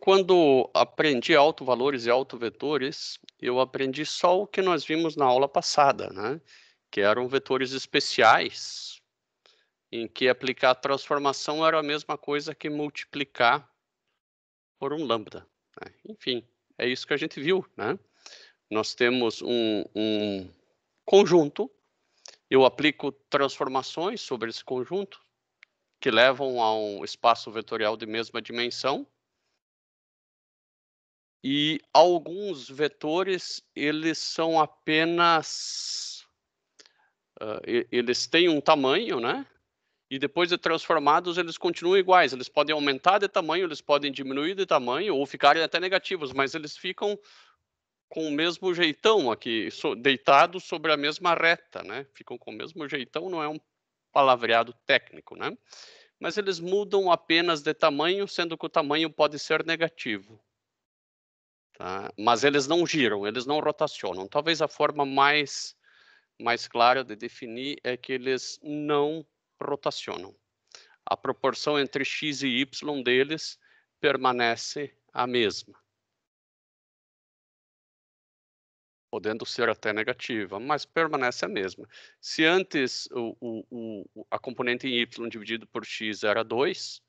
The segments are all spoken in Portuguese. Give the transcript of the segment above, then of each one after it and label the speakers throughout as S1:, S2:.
S1: quando aprendi autovalores e autovetores, eu aprendi só o que nós vimos na aula passada, né? que eram vetores especiais, em que aplicar a transformação era a mesma coisa que multiplicar por um lambda. Né? Enfim, é isso que a gente viu. Né? Nós temos um, um conjunto, eu aplico transformações sobre esse conjunto, que levam a um espaço vetorial de mesma dimensão, e alguns vetores eles são apenas uh, eles têm um tamanho, né? E depois de transformados eles continuam iguais. Eles podem aumentar de tamanho, eles podem diminuir de tamanho ou ficarem até negativos, mas eles ficam com o mesmo jeitão aqui, so, deitados sobre a mesma reta, né? Ficam com o mesmo jeitão, não é um palavreado técnico, né? Mas eles mudam apenas de tamanho, sendo que o tamanho pode ser negativo. Tá? Mas eles não giram, eles não rotacionam. Talvez a forma mais, mais clara de definir é que eles não rotacionam. A proporção entre x e y deles permanece a mesma. podendo ser até negativa, mas permanece a mesma. Se antes o, o, o, a componente em y dividido por x era 2,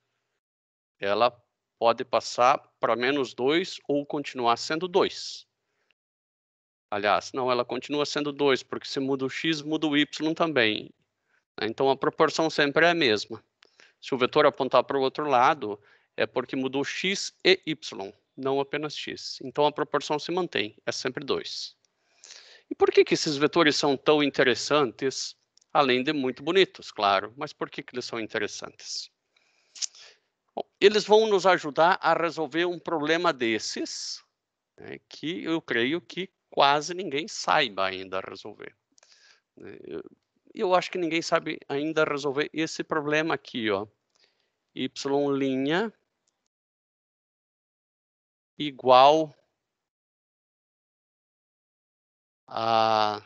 S1: ela pode passar para menos 2 ou continuar sendo 2. Aliás, não, ela continua sendo 2, porque se muda o x, muda o y também. Né? Então, a proporção sempre é a mesma. Se o vetor apontar para o outro lado, é porque mudou x e y, não apenas x. Então, a proporção se mantém, é sempre 2. E por que, que esses vetores são tão interessantes? Além de muito bonitos, claro, mas por que, que eles são interessantes? eles vão nos ajudar a resolver um problema desses, né, que eu creio que quase ninguém saiba ainda resolver. Né. Eu, acho que ninguém sabe ainda resolver esse problema aqui, ó.
S2: Y' igual a,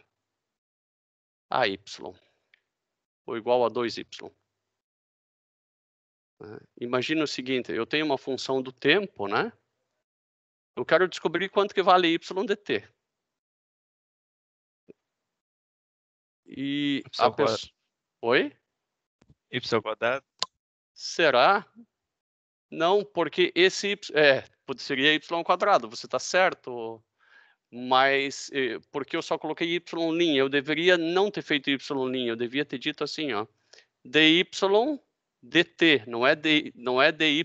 S2: a y, ou igual a 2y. Imagina
S1: o seguinte, eu tenho uma função do tempo, né? Eu quero descobrir quanto que vale y
S2: dt. E y a pessoa... Oi? Y quadrado? Será?
S1: Não, porque esse y... É, seria y quadrado, você está certo. Mas eh, porque eu só coloquei y linha, eu deveria não ter feito y linha, eu devia ter dito assim, ó. dy dt, não é, d, não é dy,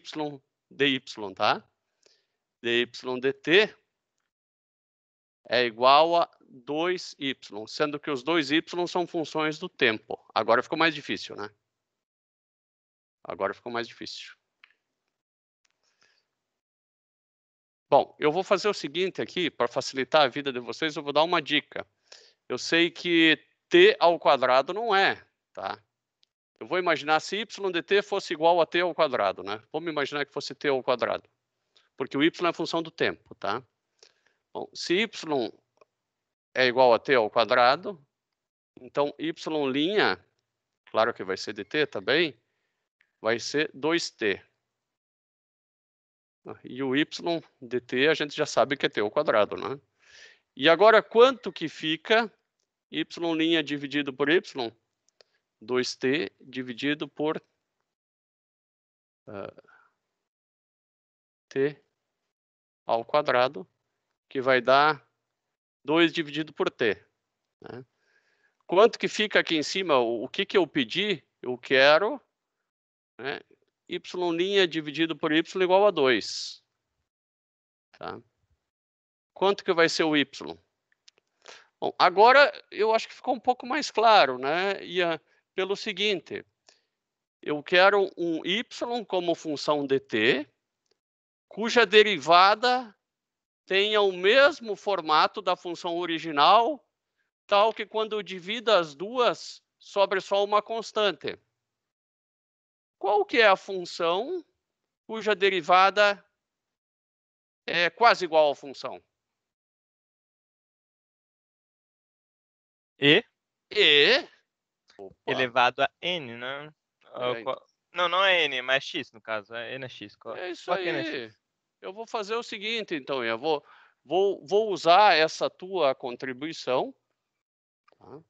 S1: dy, tá? dy dt é igual a 2y, sendo que os dois y são funções do tempo. Agora ficou mais difícil, né? Agora ficou mais difícil. Bom, eu vou fazer o seguinte aqui, para facilitar a vida de vocês, eu vou dar uma dica. Eu sei que t ao quadrado não é, tá? Eu vou imaginar se y de t fosse igual a t ao quadrado, né? Vamos imaginar que fosse t ao quadrado, porque o y é função do tempo, tá? Bom, se y é igual a t ao quadrado, então y', linha, claro que vai ser de t também, vai ser 2t. Ah, e o y de t a gente já sabe que é t ao quadrado, né? E agora quanto que fica y' dividido por y?
S2: 2t dividido por uh, t ao quadrado, que vai
S1: dar 2 dividido por t. Né? Quanto que fica aqui em cima? O, o que, que eu pedi? Eu quero né, y' dividido por y igual a 2. Tá? Quanto que vai ser o y? Bom, agora eu acho que ficou um pouco mais claro, né? pelo seguinte: eu quero um y como função de t cuja derivada tenha o mesmo formato da função original, tal que quando eu divido as duas, sobre só uma constante. Qual que é a função
S2: cuja derivada é quase igual à função? E? E Opa. elevado a n, né? É
S3: não, não é n, é mas x no caso. É n é x. É isso é aí. É eu vou fazer o seguinte, então, eu vou, vou, vou
S1: usar essa tua contribuição tá?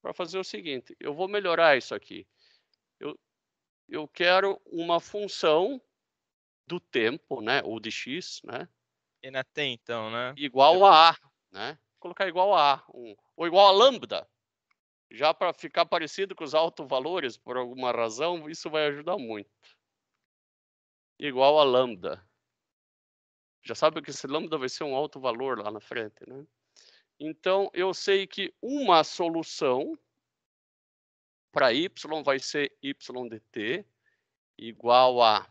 S1: para fazer o seguinte. Eu vou melhorar isso aqui. Eu, eu quero uma função do tempo, né? Ou de x, né?
S3: Na t, então, né?
S1: Igual eu... a a, né? Vou colocar igual a a, um, ou igual a lambda já para ficar parecido com os altos valores, por alguma razão, isso vai ajudar muito. Igual a lambda. Já sabe que esse lambda vai ser um alto valor lá na frente, né? Então, eu sei que uma solução para y vai ser y de t igual a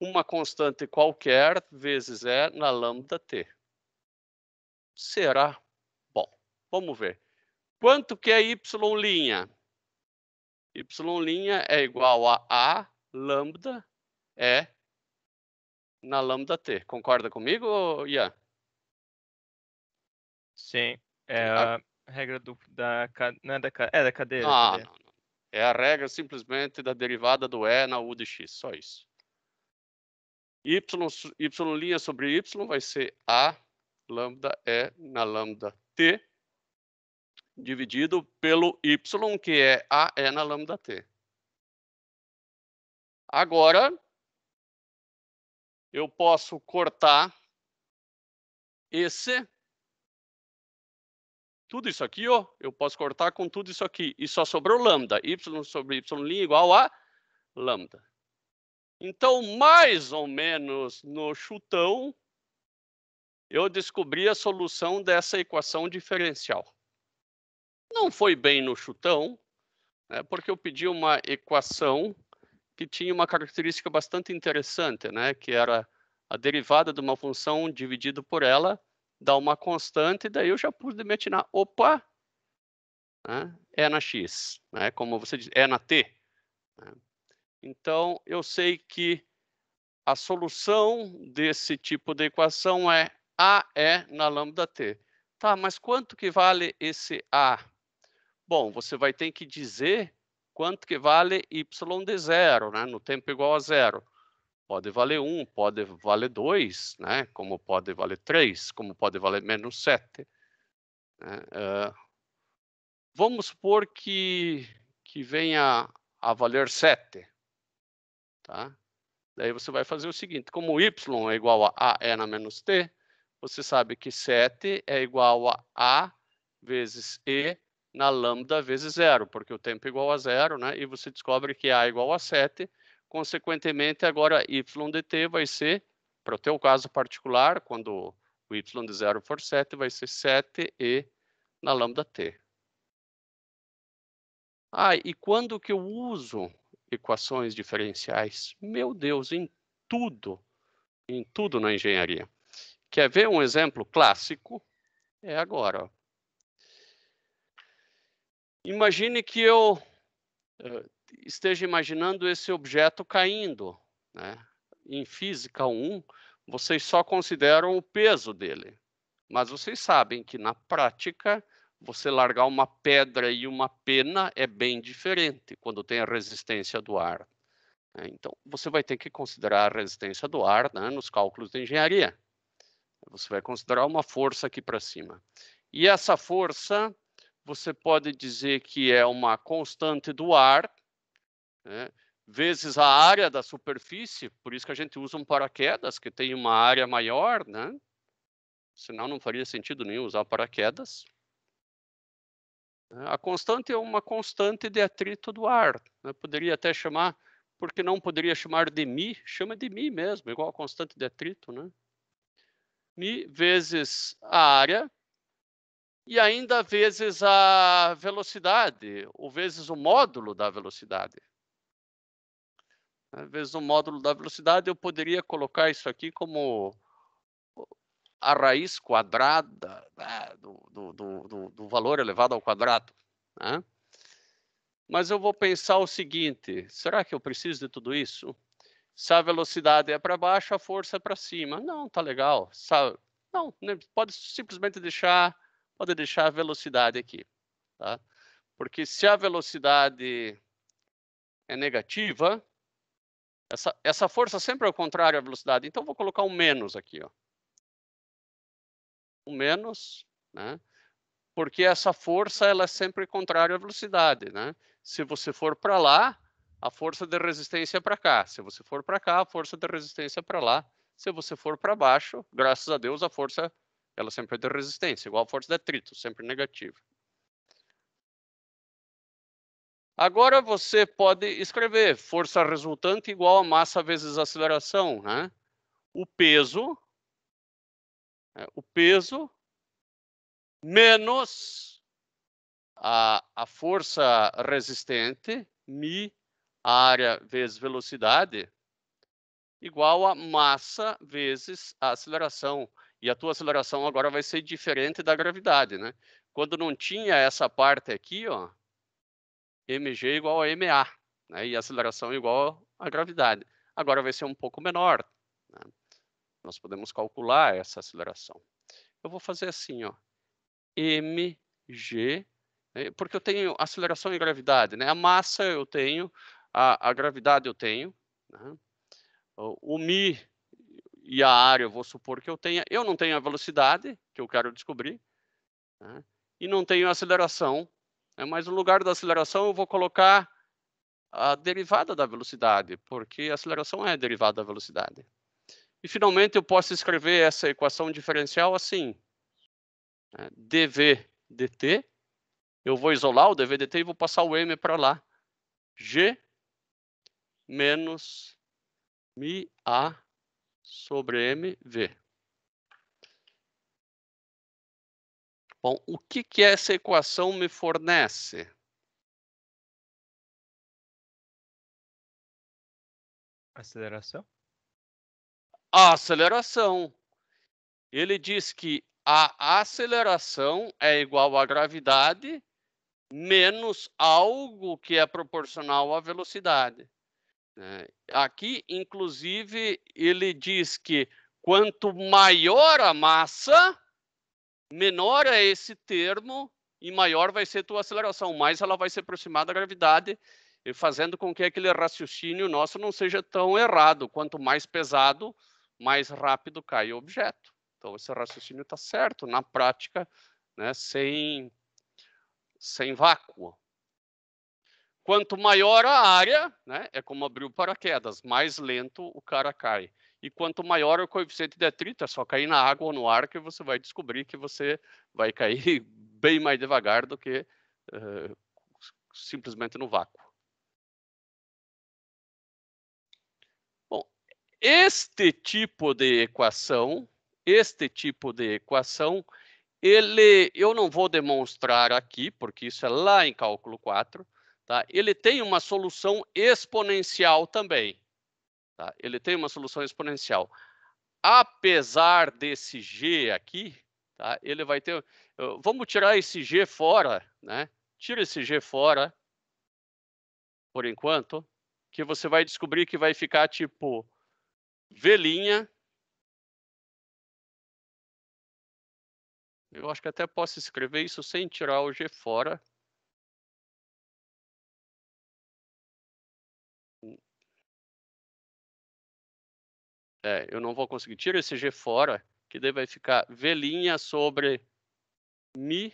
S1: uma constante qualquer vezes é na lambda t. Será? Bom, vamos ver. Quanto que é y'? y' é igual a a lambda é na lambda t. Concorda comigo, Ian?
S3: Sim. É tá. a regra do, da, não é, da, é da cadeira. Ah, cadeira. Não, não.
S1: É a regra simplesmente da derivada do E na U de X, só isso. Y, y sobre Y vai ser A lambda E na lambda T dividido
S2: pelo y, que é a é na lambda t. Agora, eu posso cortar esse, tudo isso aqui, ó, eu posso cortar com
S1: tudo isso aqui, e só sobrou lambda, y sobre y igual a lambda. Então, mais ou menos no chutão, eu descobri a solução dessa equação diferencial. Não foi bem no chutão, né, porque eu pedi uma equação que tinha uma característica bastante interessante, né, que era a derivada de uma função dividido por ela dá uma constante, e daí eu já pude dimensionar, opa, né, é na x, né, como você diz, é na t. Né. Então, eu sei que a solução desse tipo de equação é AE na lambda t. Tá, mas quanto que vale esse A? Bom, você vai ter que dizer quanto que vale y de zero, né? no tempo igual a zero. Pode valer 1, um, pode valer 2, né? como pode valer 3, como pode valer menos 7. Né? Uh, vamos supor que, que venha a valer 7. Tá? Daí você vai fazer o seguinte, como y é igual a a é na menos t, você sabe que 7 é igual a a vezes e na lambda vezes zero, porque o tempo é igual a zero, né? E você descobre que A é igual a 7, consequentemente, agora y t vai ser, para o teu caso particular, quando o y de zero for 7, vai ser 7e na lambda t. Ah, e quando que eu uso equações diferenciais? Meu Deus, em tudo, em tudo na engenharia. Quer ver um exemplo clássico? É agora. Ó. Imagine que eu eh, esteja imaginando esse objeto caindo. Né? Em física 1, vocês só consideram o peso dele. Mas vocês sabem que na prática, você largar uma pedra e uma pena é bem diferente quando tem a resistência do ar. Né? Então, você vai ter que considerar a resistência do ar né, nos cálculos de engenharia. Você vai considerar uma força aqui para cima. E essa força você pode dizer que é uma constante do ar, né? vezes a área da superfície, por isso que a gente usa um paraquedas, que tem uma área maior, né? Senão não faria sentido nenhum usar paraquedas. É, a constante é uma constante de atrito do ar. Né? Poderia até chamar, porque não poderia chamar de mi, chama de mi mesmo, igual a constante de atrito, né? Mi vezes a área e ainda vezes a velocidade, ou vezes o módulo da velocidade. Às vezes o módulo da velocidade, eu poderia colocar isso aqui como a raiz quadrada né, do, do, do, do, valor elevado ao quadrado. Né? Mas eu vou pensar o seguinte, será que eu preciso de tudo isso? Se a velocidade é para baixo, a força é para cima. Não, tá legal. Não, pode simplesmente deixar pode deixar a velocidade aqui, tá? Porque se a velocidade é negativa, essa, essa força sempre é o contrário à velocidade. Então, vou colocar um menos aqui, ó. Um menos, né? Porque essa força, ela é sempre contrária à velocidade, né? Se você for para lá, a força de resistência é para cá. Se você for para cá, a força de resistência é para lá. Se você for para baixo, graças a Deus, a força ela sempre vai ter resistência, igual a força de atrito, sempre negativa. Agora você pode escrever força resultante igual a massa vezes aceleração, né? O peso, né? o peso menos a, a força resistente, mi, área vezes velocidade, igual a massa vezes a aceleração e a tua aceleração agora vai ser diferente da gravidade, né? Quando não tinha essa parte aqui, ó, mg igual a ma, né? E aceleração igual à gravidade. Agora vai ser um pouco menor. Né? Nós podemos calcular essa aceleração. Eu vou fazer assim, ó, mg, né? porque eu tenho aceleração e gravidade, né? A massa eu tenho, a, a gravidade eu tenho, né? o mi e a área eu vou supor que eu tenha. Eu não tenho a velocidade que eu quero descobrir né? e não tenho a aceleração, né? mas no lugar da aceleração eu vou colocar a derivada da velocidade, porque a aceleração é a derivada da velocidade. E finalmente eu posso escrever essa equação diferencial assim: né? dv dt, eu vou isolar o dv dt e vou passar o m para lá, g menos mi a sobre mv.
S2: Bom, o que, que essa equação me fornece? Aceleração? A aceleração. Ele diz
S1: que a aceleração é igual à gravidade menos algo que é proporcional à velocidade. Né. aqui, inclusive, ele diz que quanto maior a massa, menor é esse termo e maior vai ser tua aceleração, mais ela vai se aproximar da gravidade, fazendo com que aquele raciocínio nosso não seja tão errado. Quanto mais pesado, mais rápido cai o objeto. Então, esse raciocínio está certo na prática, né, sem, sem vácuo. Quanto maior a área, né, é como abrir o paraquedas, mais lento o cara cai. E quanto maior o coeficiente de atrito, é só cair na água ou no ar que você vai descobrir que você vai cair bem mais devagar do que uh, simplesmente no vácuo. Bom, este tipo de equação, este tipo de equação, ele eu não vou demonstrar aqui, porque isso é lá em cálculo 4, Tá? Ele tem uma solução exponencial também. Tá? Ele tem uma solução exponencial. Apesar desse G aqui, tá? ele vai ter... Vamos tirar esse G fora, né? Tira esse G
S2: fora, por enquanto, que você vai descobrir que vai ficar tipo V', eu acho que até posso escrever isso sem tirar o G fora. É, eu não vou conseguir. tirar esse G fora, que daí vai ficar V' sobre Mi.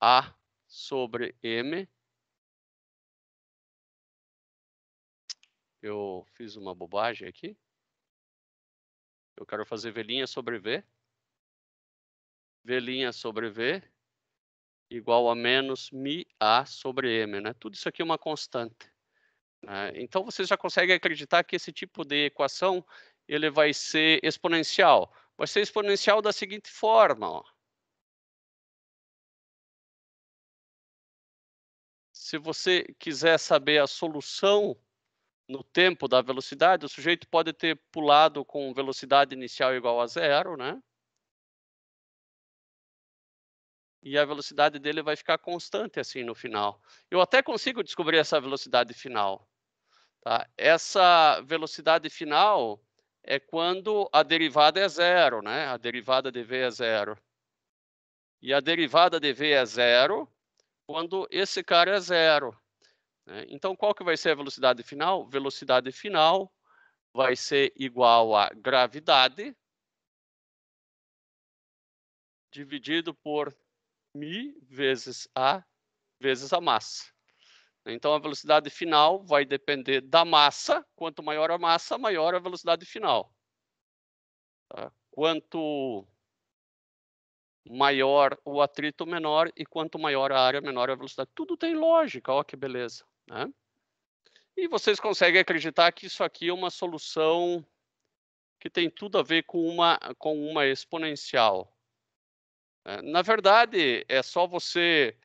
S2: A sobre M. Eu fiz uma bobagem aqui. Eu quero fazer V' sobre V.
S1: V' sobre V igual a menos mi A sobre M, né? Tudo isso aqui é uma constante. Né? Então você já consegue acreditar que esse tipo de
S2: equação ele vai ser exponencial. Vai ser exponencial da seguinte forma. Ó. Se você quiser saber a solução no tempo da velocidade, o sujeito pode
S1: ter pulado com velocidade inicial igual a zero, né? E a velocidade dele vai ficar constante assim no final. Eu até consigo descobrir essa velocidade final. Tá? Essa velocidade final é quando a derivada é zero, né? A derivada de v é zero. E a derivada de v é zero quando esse cara é zero. Né? Então, qual que vai ser a velocidade final? Velocidade final vai ser igual a gravidade dividido por mi vezes a vezes a massa. Então a velocidade final vai depender da massa. Quanto maior a massa, maior a velocidade final. Tá? Quanto maior o atrito, menor, e quanto maior a área, menor a velocidade. Tudo tem lógica, olha que beleza. Né? E vocês conseguem acreditar que isso aqui é uma solução que tem tudo a ver com uma, com uma exponencial. Né? Na verdade, é só você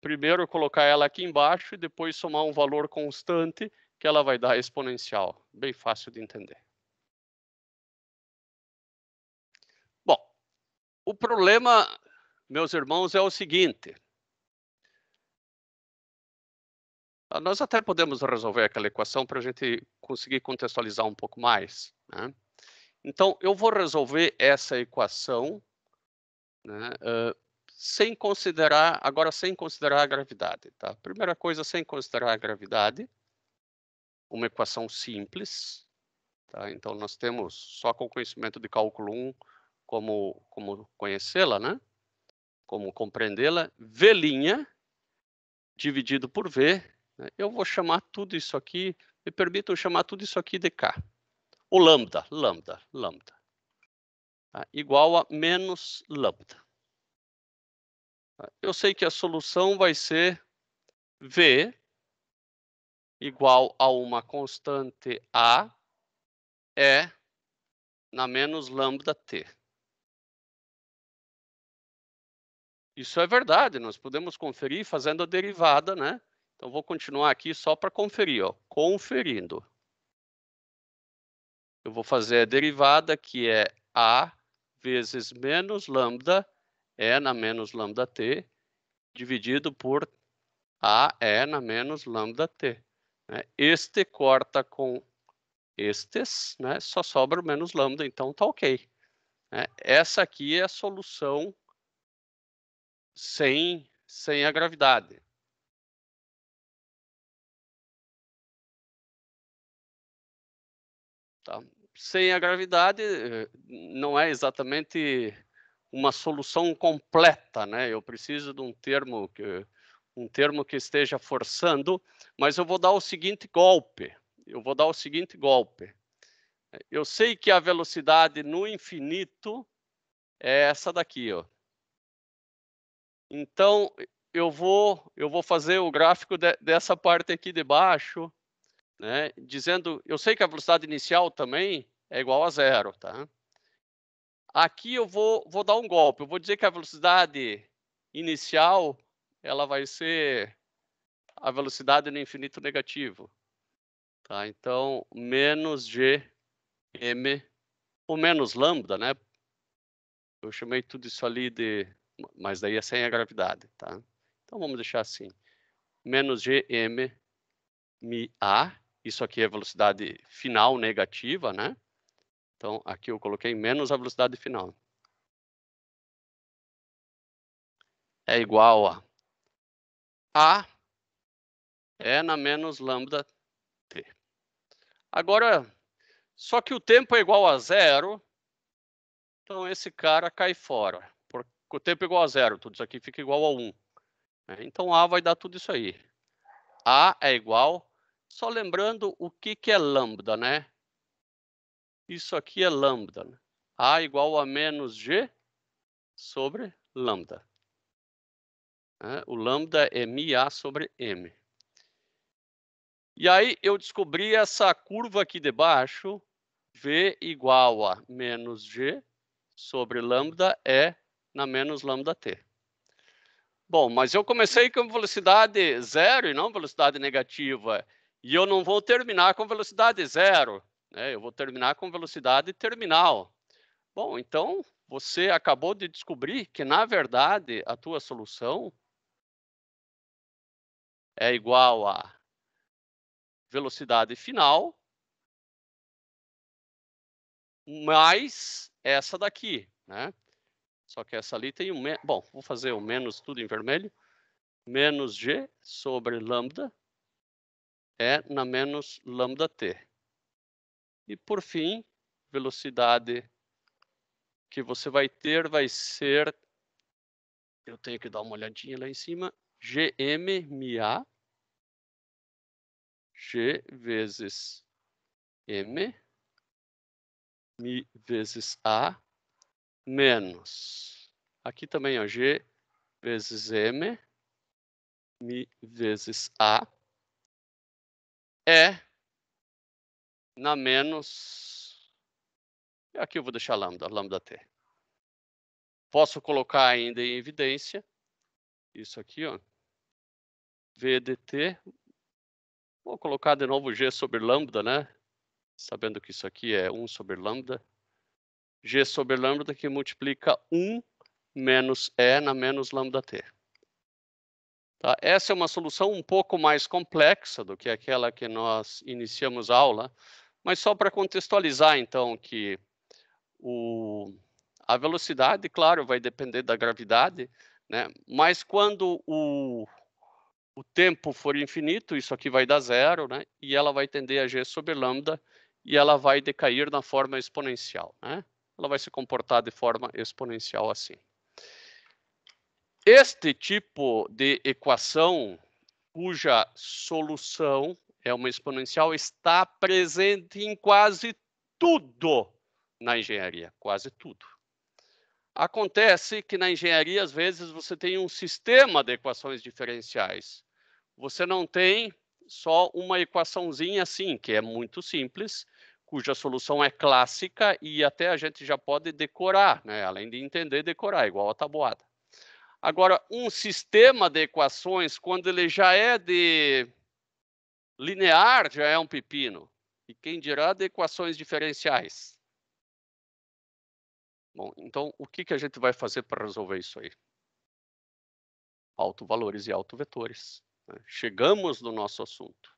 S1: primeiro colocar ela aqui embaixo e depois somar um valor constante que ela vai dar exponencial. Bem fácil de entender.
S2: Bom, o problema, meus irmãos, é o seguinte.
S1: Ah, nós até podemos resolver aquela equação para a gente conseguir contextualizar um pouco mais. Né? Então, eu vou resolver essa equação né, uh, sem considerar, agora sem considerar a gravidade, tá? Primeira coisa, sem considerar a gravidade, uma equação simples, tá? Então nós temos só com o conhecimento de cálculo 1 como como conhecê-la, né? Como compreendê-la, V' dividido por V, né? eu vou chamar tudo isso aqui, me permitam chamar tudo isso aqui de K. O lambda, lambda, lambda. Tá? Igual a menos lambda. Eu sei que a solução vai ser V
S2: igual a uma constante A é na menos lambda T.
S1: Isso é verdade, nós podemos conferir fazendo a derivada, né? Então, vou continuar aqui só para conferir, ó,
S2: conferindo.
S1: Eu vou fazer a derivada, que é A vezes menos lambda e é na menos lambda t dividido por A E é na menos lambda t. Né? Este corta com estes, né? só sobra o menos lambda, então tá ok. Né? Essa aqui é a solução
S2: sem, sem a gravidade. Tá? Sem a gravidade, eh, não é exatamente uma solução
S1: completa, né? Eu preciso de um termo que um termo que esteja forçando, mas eu vou dar o seguinte golpe. Eu vou dar o seguinte golpe. Eu sei que a velocidade no infinito é essa daqui, ó. Então eu vou eu vou fazer o gráfico de, dessa parte aqui de baixo, né? Dizendo, eu sei que a velocidade inicial também é igual a zero, tá? Aqui eu vou, vou dar um golpe. Eu vou dizer que a velocidade inicial ela vai ser a velocidade no infinito negativo. Tá? Então, menos g m, ou menos lambda, né? Eu chamei tudo isso ali de... Mas daí é sem a gravidade, tá? Então, vamos deixar assim. Menos g m mi a. Isso aqui é velocidade final negativa, né?
S2: Então, aqui eu coloquei menos a velocidade final. É igual a A
S1: é na menos lambda T. Agora, só que o tempo é igual a zero, então esse cara cai fora. Porque o tempo é igual a zero, tudo isso aqui fica igual a 1. Um. Né? Então A vai dar tudo isso aí. A é igual, só lembrando o que, que é lambda, né? Isso aqui é lambda. Né? A igual a menos G sobre lambda. É, o lambda é μA sobre M. E aí eu descobri essa curva aqui de baixo, V igual a menos G sobre lambda E na menos lambda T. Bom, mas eu comecei com velocidade zero e não velocidade negativa. E eu não vou terminar com velocidade zero. Né? Eu vou terminar com velocidade terminal. Bom, então você acabou de descobrir que, na
S2: verdade, a tua solução é igual a velocidade final
S1: mais essa daqui, né? Só que essa ali tem um... Bom, vou fazer o menos tudo em vermelho. Menos g sobre lambda é na menos lambda t. E por fim, velocidade que você vai ter vai ser. Eu tenho que dar uma olhadinha lá em cima.
S2: GMMA. G vezes M. Mi vezes A. Menos. Aqui
S1: também, ó. G vezes M.
S2: Mi vezes A. É na menos. Aqui eu vou deixar lambda, lambda t. Posso colocar
S1: ainda em evidência isso aqui, ó. VDT. Vou colocar de novo G sobre lambda, né? Sabendo que isso aqui é 1 sobre lambda. G sobre lambda que multiplica 1 menos E na menos lambda T. Tá? Essa é uma solução um pouco mais complexa do que aquela que nós iniciamos a aula, mas só para contextualizar, então, que o, a velocidade, claro, vai depender da gravidade, né? mas quando o, o tempo for infinito, isso aqui vai dar zero, né? e ela vai tender a g sobre lambda, e ela vai decair na forma exponencial. Né? Ela vai se comportar de forma exponencial assim. Este tipo de equação, cuja solução é uma exponencial, está presente em quase tudo na engenharia, quase tudo. Acontece que na engenharia, às vezes, você tem um sistema de equações diferenciais. Você não tem só uma equaçãozinha assim, que é muito simples, cuja solução é clássica e até a gente já pode decorar, né? além de entender, decorar, igual a tabuada. Agora, um sistema de equações, quando ele já é de Linear já é um pepino. E quem dirá de equações diferenciais? Bom, então o que, que a gente vai fazer para resolver isso
S2: aí? Autovalores e autovetores. Né? Chegamos no nosso assunto.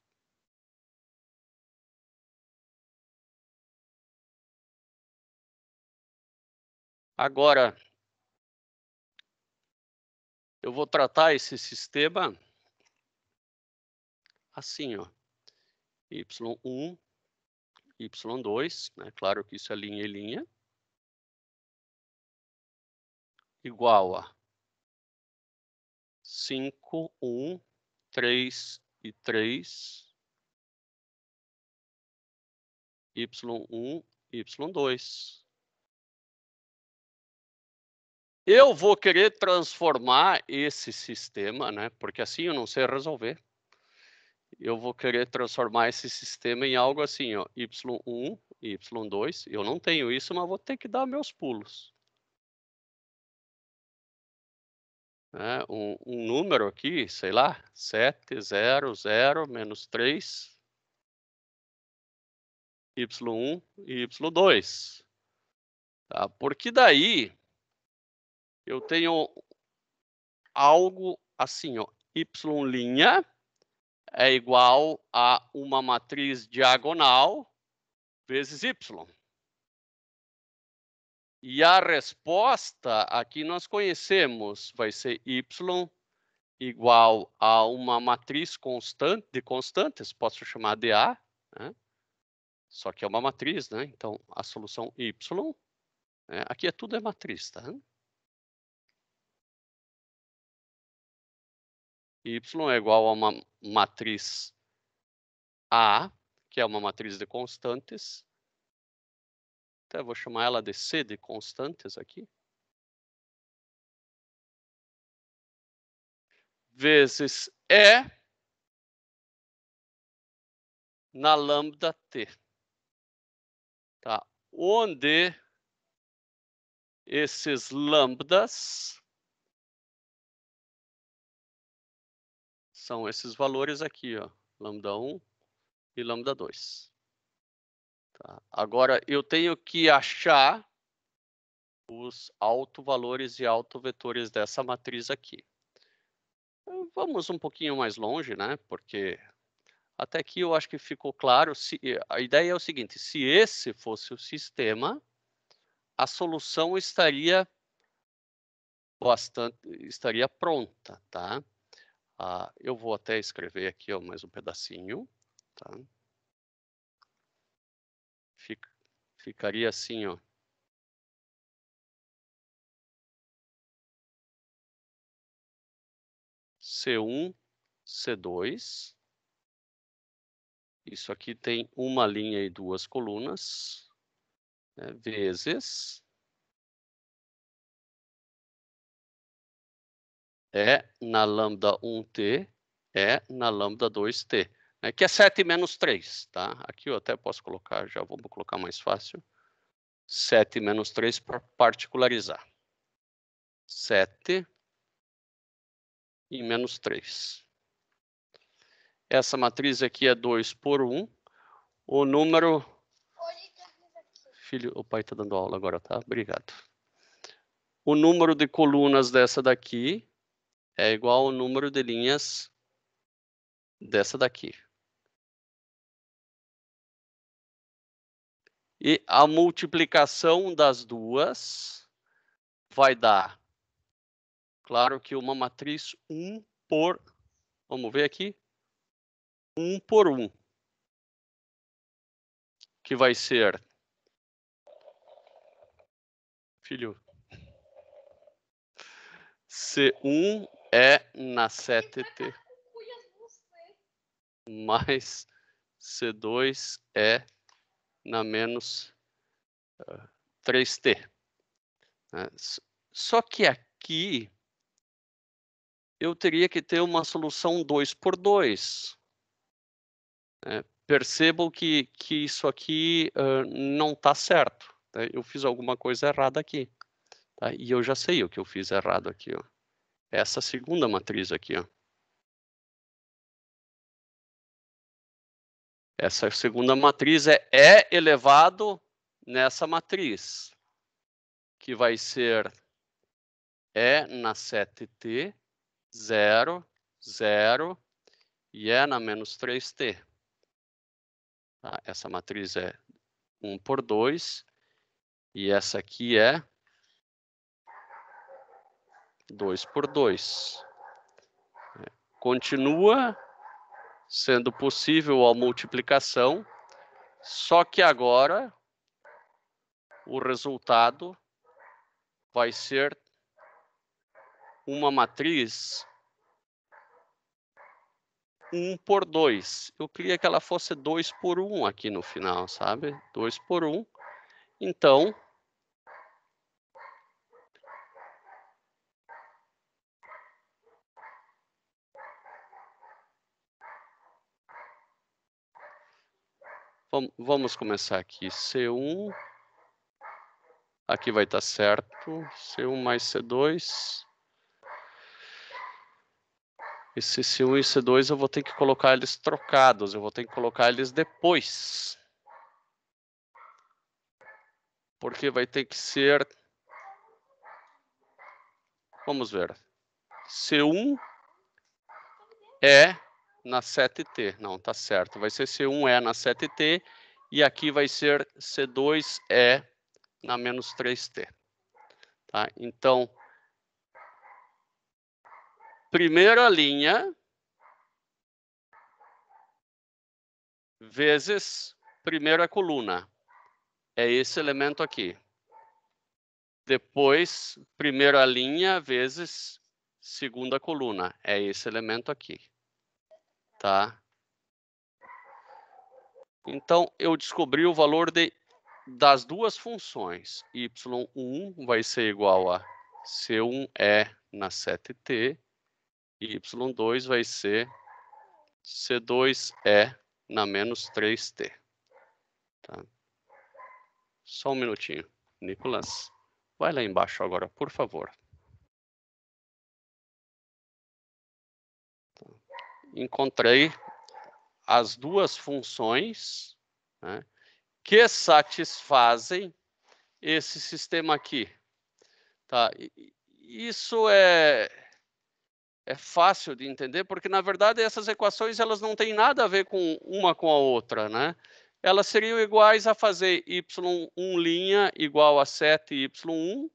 S2: Agora, eu vou tratar esse sistema assim, ó, y1, y2, né? claro que isso é linha e linha, igual a 5, 1, 3 e 3, y1, y2. Eu vou querer
S1: transformar esse sistema, né? porque assim eu não sei resolver eu vou querer transformar esse sistema em algo assim, ó, y1, y2. Eu não tenho isso, mas vou ter que dar meus pulos. Né, um, um, número aqui, sei lá, 7, 0, 0,
S2: menos 3, y1 e y2. Tá? Porque daí eu tenho
S1: algo assim, ó, y' é igual a uma matriz diagonal vezes y. E a resposta aqui nós conhecemos, vai ser y igual a uma matriz constante de constantes, posso chamar de A, né? só que é uma matriz, né? então
S2: a solução y, né? aqui é tudo é matriz, tá? Y é igual a uma matriz A, que é uma matriz de constantes. Então, eu vou chamar ela de C de constantes aqui. Vezes E na lambda T. Tá? Onde esses lambdas são esses valores aqui, ó, lambda 1 e lambda 2. Tá? Agora, eu
S1: tenho que achar os autovalores e autovetores dessa matriz aqui. Então, vamos um pouquinho mais longe, né? Porque até aqui eu acho que ficou claro. Se, eh, a ideia é o seguinte, se esse fosse o sistema, a solução estaria bastante estaria pronta, tá? Uh, eu vou até escrever aqui ó, mais
S2: um pedacinho. Tá? Fica, ficaria assim, ó. C1, C2. Isso aqui tem uma linha e duas colunas, né, vezes é na lambda 1t, é na lambda
S1: 2t, né, que é 7 menos 3, tá? Aqui eu até posso colocar, já vou colocar mais fácil, 7 menos 3 para particularizar. 7 e menos 3. Essa matriz aqui é 2 por 1. O número... Filho, o pai está dando aula agora, tá? Obrigado. O número de colunas
S2: dessa daqui é igual ao número de linhas dessa daqui. E a multiplicação das duas vai dar,
S1: claro que uma matriz 1 por, vamos ver aqui,
S2: 1 por 1, que vai ser, filho,
S1: C1 é na 7t Mais C2 é na menos 3T. Ah, né? só que aqui eu teria que ter uma solução 2 por 2. Né? percebam que, que isso aqui ah, não está certo. Né? Eu fiz alguma coisa errada aqui. Tá? E eu já sei o que eu fiz errado aqui
S2: essa segunda matriz aqui, ó. Essa segunda matriz é E elevado
S1: nessa matriz, que vai ser E na 7T, 0, 0, e E na menos 3T. Tá? Essa matriz é 1 por 2, e essa aqui é 2 por 2. É. Continua sendo possível a multiplicação, só que agora o resultado vai ser uma matriz 1 por 2. Eu queria que ela fosse 2 por 1 aqui no final, sabe? 2 por 1. Então, Vamos começar aqui. C1. Aqui vai estar tá certo. C1 mais C2. Esse C1 e C2 eu vou ter que colocar eles trocados. Eu vou ter que colocar eles depois. Porque vai ter que ser... Vamos ver. C1 é na 7T. Não, tá certo. Vai ser C1E na 7T e aqui vai ser C2E na menos 3T. Tá? Então, primeira linha vezes primeira coluna. É esse elemento aqui. Depois, primeira linha vezes segunda coluna. É esse elemento aqui tá? Então, eu descobri o valor de, das duas funções. y1 vai ser igual a c1e na 7t, e y2 vai ser c2e na menos 3t. Tá?
S2: Só um minutinho, Nicolas. Vai lá embaixo agora, por favor. encontrei
S1: as duas funções né, que satisfazem esse sistema aqui. Tá? Isso é, é fácil de entender, porque na verdade essas equações elas não têm nada a ver com uma com a outra, né? Elas seriam iguais a fazer y1' igual a 7y1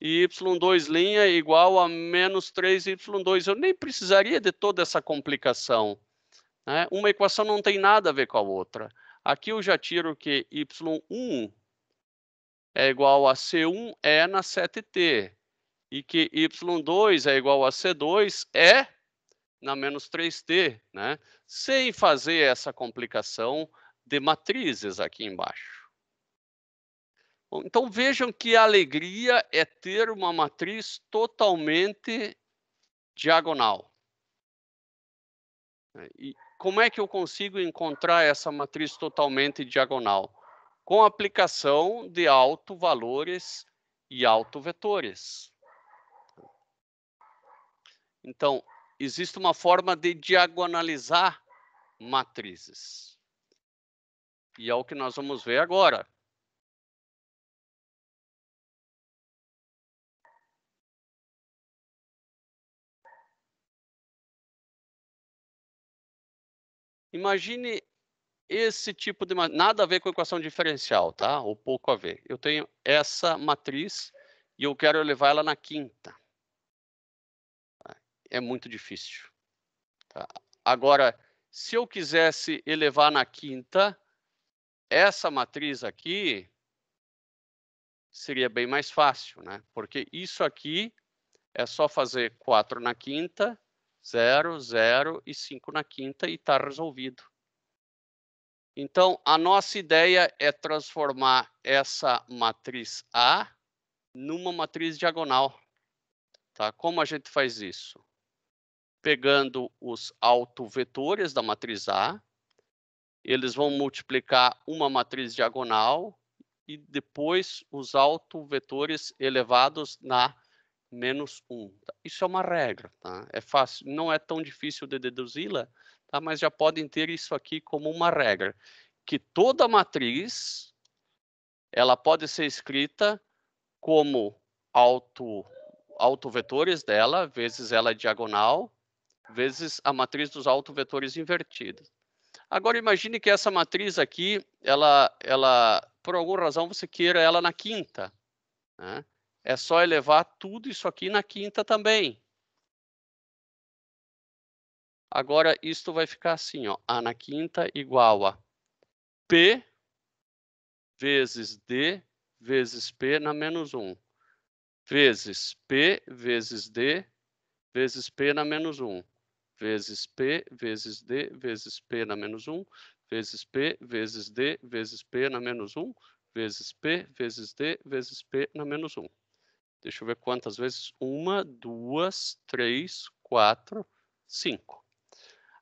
S1: e y2' é igual a menos 3y2. Eu nem precisaria de toda essa complicação. Né? Uma equação não tem nada a ver com a outra. Aqui eu já tiro que y1 é igual a c 1 é na 7T e que y2 é igual a c 2 é na menos 3T, né? sem fazer essa complicação de matrizes aqui embaixo. Então vejam que a alegria é ter uma matriz totalmente diagonal. É, e como é que eu consigo encontrar essa matriz totalmente diagonal? Com a aplicação de autovalores e autovetores. Então, existe uma forma de diagonalizar
S2: matrizes. E é o que nós vamos ver agora. Imagine esse tipo de nada a ver com equação diferencial, tá? Ou pouco
S1: a ver. Eu tenho essa matriz e eu quero levar ela na quinta. É muito difícil. Tá? Agora, se eu quisesse elevar na quinta, essa matriz aqui seria bem mais fácil, né? Porque isso aqui é só fazer 4 na quinta 0, 0 e 5 na quinta e está resolvido. Então, a nossa ideia é transformar essa matriz A numa matriz diagonal. Tá? Como a gente faz isso? Pegando os autovetores da matriz A, eles vão multiplicar uma matriz diagonal e depois os autovetores elevados na menos 1. Tá? Isso é uma regra, tá? É fácil, não é tão difícil de deduzi-la, tá? Mas já podem ter isso aqui como uma regra, que toda matriz ela pode ser escrita como auto autovetores dela vezes ela é diagonal vezes a matriz dos autovetores invertida. Agora imagine que essa matriz aqui, ela, ela, por alguma razão você queira ela na quinta, né? É só elevar tudo isso aqui na quinta
S2: também. Agora, isto vai ficar assim, ó. A na quinta igual a P vezes
S1: D vezes P na menos 1. Vezes P vezes D vezes P na menos 1. Vezes P vezes D vezes P na menos 1. Vezes P vezes D vezes P na menos 1. Vezes P vezes D vezes P na menos 1. Deixa eu ver quantas vezes. Uma, duas, três, quatro, cinco.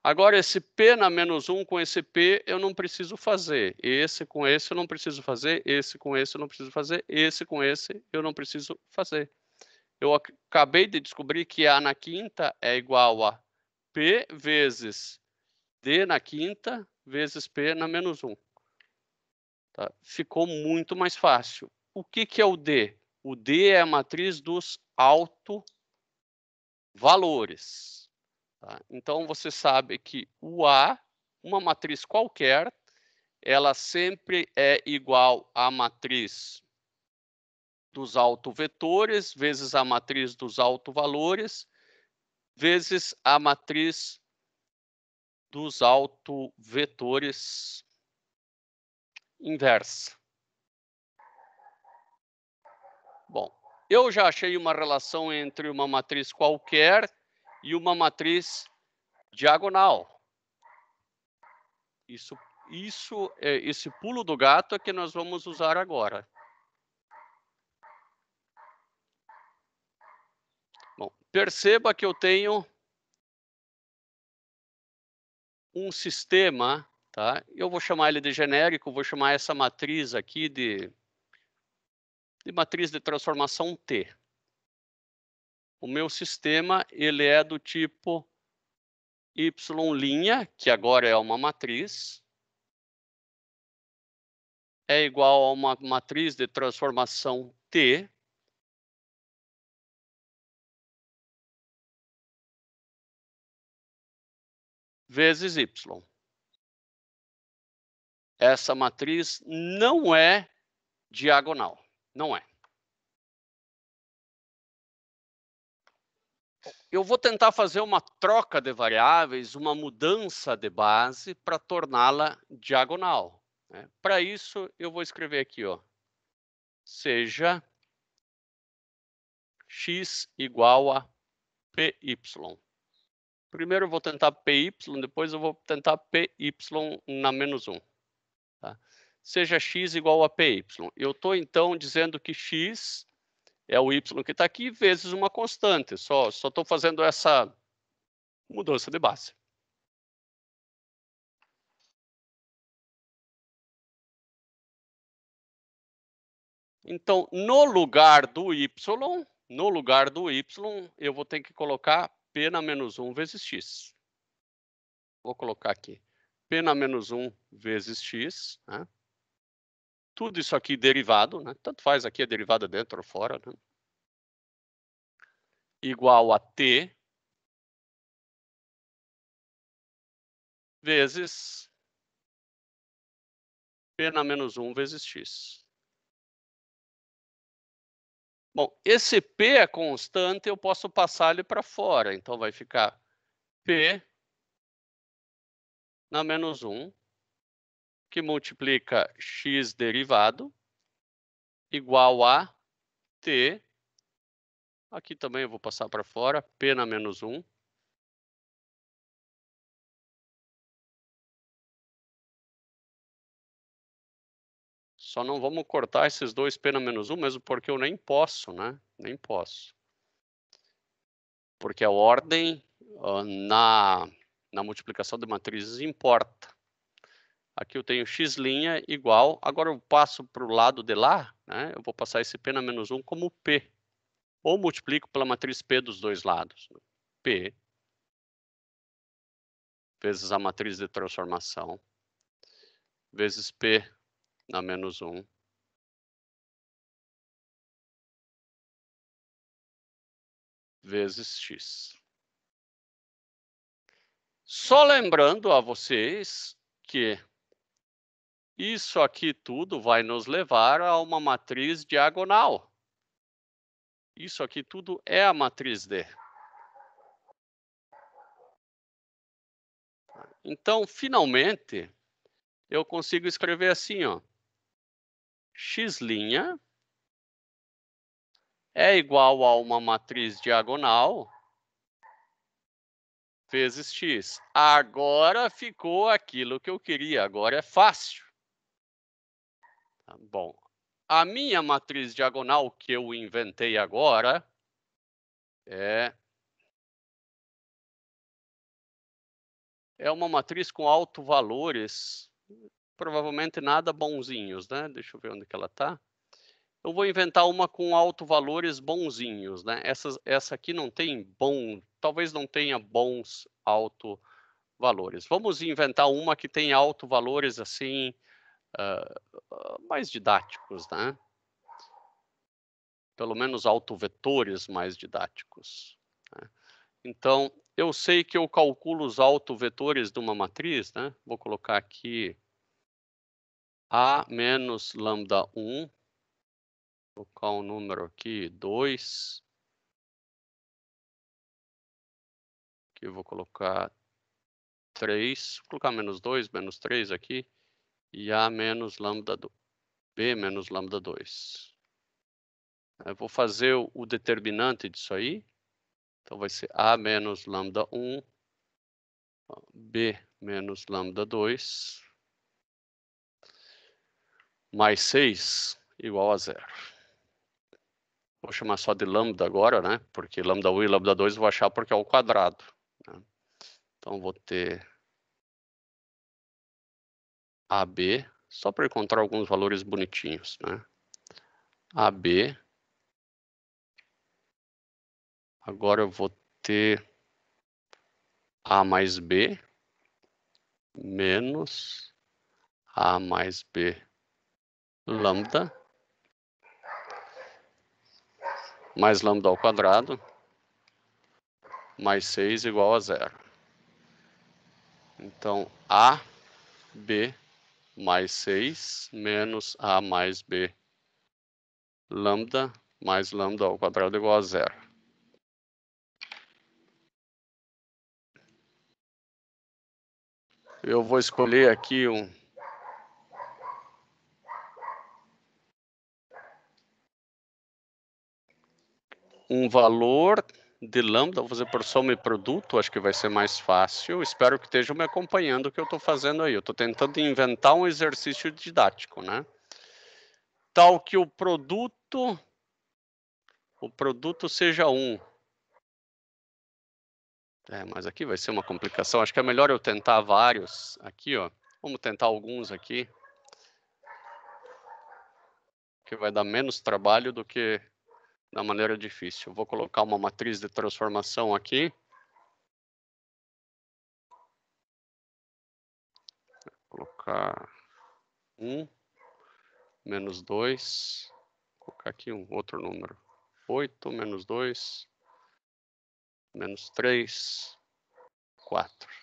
S1: Agora, esse P na menos 1 com esse P eu não preciso fazer. Esse com esse eu não preciso fazer. Esse com esse eu não preciso fazer. Esse com esse eu não preciso fazer. Eu acabei de descobrir que A na quinta é igual a P vezes D na quinta vezes P na menos 1. Tá? Ficou muito mais fácil. O que, que é o D? O D é a matriz dos autovalores. Tá? Então, você sabe que o A, uma matriz qualquer, ela sempre é igual à matriz dos autovetores vezes a matriz dos autovalores vezes a matriz dos autovetores inversa. Eu já achei uma relação entre uma matriz qualquer e uma matriz diagonal. Isso, isso, é, esse pulo do gato é que nós vamos usar agora.
S2: Bom, perceba que eu tenho um
S1: sistema, tá? Eu vou chamar ele de genérico, vou chamar essa matriz aqui de de matriz de transformação T. O meu sistema ele é do tipo y', que agora é
S2: uma matriz, é igual a uma matriz de transformação T, vezes y. Essa matriz não é diagonal. Não é.
S1: Eu vou tentar fazer uma troca de variáveis, uma mudança de base para torná-la diagonal. Né? Para isso, eu vou escrever aqui, ó, seja x igual a py. Primeiro eu vou tentar py, depois eu vou tentar py na menos 1 seja x igual a py. Eu estou, então, dizendo que x é o y que está aqui, vezes uma constante. Só
S2: estou fazendo essa mudança de base. Então, no lugar do y, no lugar do y, eu
S1: vou ter que colocar p na menos 1 vezes x. Vou colocar aqui p na menos 1 vezes x. Né? tudo isso aqui derivado,
S2: né? tanto faz aqui a é derivada dentro ou fora, né? igual a t vezes p na menos 1 vezes x. Bom, esse p é constante, eu posso passar ele para fora, então vai ficar p
S1: na menos 1 que multiplica x derivado
S2: igual a t. Aqui também eu vou passar para fora, p na menos 1. Só não vamos cortar esses dois p na menos 1, mesmo porque eu nem posso, né? Nem posso.
S1: Porque a ordem uh, na, na multiplicação de matrizes importa. Aqui eu tenho x' igual, agora eu passo para o lado de lá, né? eu vou passar esse p na menos 1 como p, ou multiplico pela matriz p dos dois lados. Né. p vezes a matriz de
S2: transformação, vezes p na menos 1, vezes x. Só lembrando a vocês
S1: que isso aqui tudo vai nos levar a uma matriz diagonal. Isso aqui tudo é a matriz D.
S2: Então, finalmente, eu consigo escrever assim, ó. X'
S1: é igual a uma matriz diagonal vezes x. Agora ficou aquilo que eu queria, agora é fácil bom. A
S2: minha matriz diagonal que eu inventei agora é é uma matriz com alto
S1: valores, provavelmente nada bonzinhos, né? Deixa eu ver onde que ela está. Eu vou inventar uma com alto valores bonzinhos, né? Essa, essa aqui não tem bom, talvez não tenha bons alto valores. Vamos inventar uma que tem alto valores assim, ah, mais didáticos, né? Pelo menos autovetores mais didáticos. Né? Então, eu sei que eu calculo os autovetores de uma matriz, né? Vou colocar aqui A menos lambda 1,
S2: vou colocar um número aqui, 2, aqui eu vou colocar 3, vou colocar menos
S1: 2, menos 3 aqui, e A menos lambda 2, B menos lambda 2. Eu vou fazer o determinante disso aí. Então, vai ser A menos lambda 1, B menos lambda 2, mais 6 igual a zero. Vou chamar só de lambda agora, né? Porque lambda 1 e lambda 2 eu vou achar porque é o quadrado. Né? Então, vou ter
S2: AB, só para encontrar alguns valores bonitinhos, né? AB. Agora eu
S1: vou ter A mais B menos A mais B lambda mais lambda ao quadrado mais 6 igual a zero. Então, A, B mais 6 menos A mais B
S2: lambda mais lambda ao quadrado é igual a zero. Eu vou escolher aqui um um valor de
S1: Lambda, você e produto, acho que vai ser mais fácil. Espero que estejam me acompanhando o que eu estou fazendo aí. Eu estou tentando inventar um exercício didático, né? Tal que o produto, o produto seja um. É, mas aqui vai ser uma complicação. Acho que é melhor eu tentar vários aqui, ó. Vamos tentar alguns aqui. Que vai dar menos trabalho do que da maneira difícil. Vou colocar uma matriz de transformação
S2: aqui. Vou colocar 1, menos 2,
S1: Vou colocar aqui um outro número. 8, menos 2,
S2: menos 3, 4.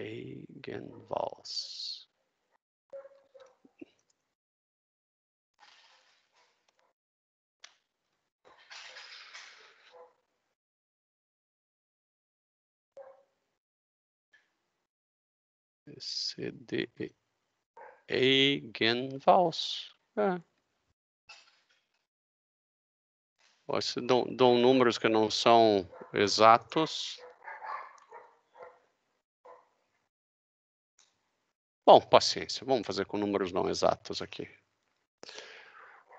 S2: Eigenvals. CDE. Eigenvals. É.
S1: Você dão, dão números que não são exatos Bom, paciência, vamos fazer com números não exatos aqui.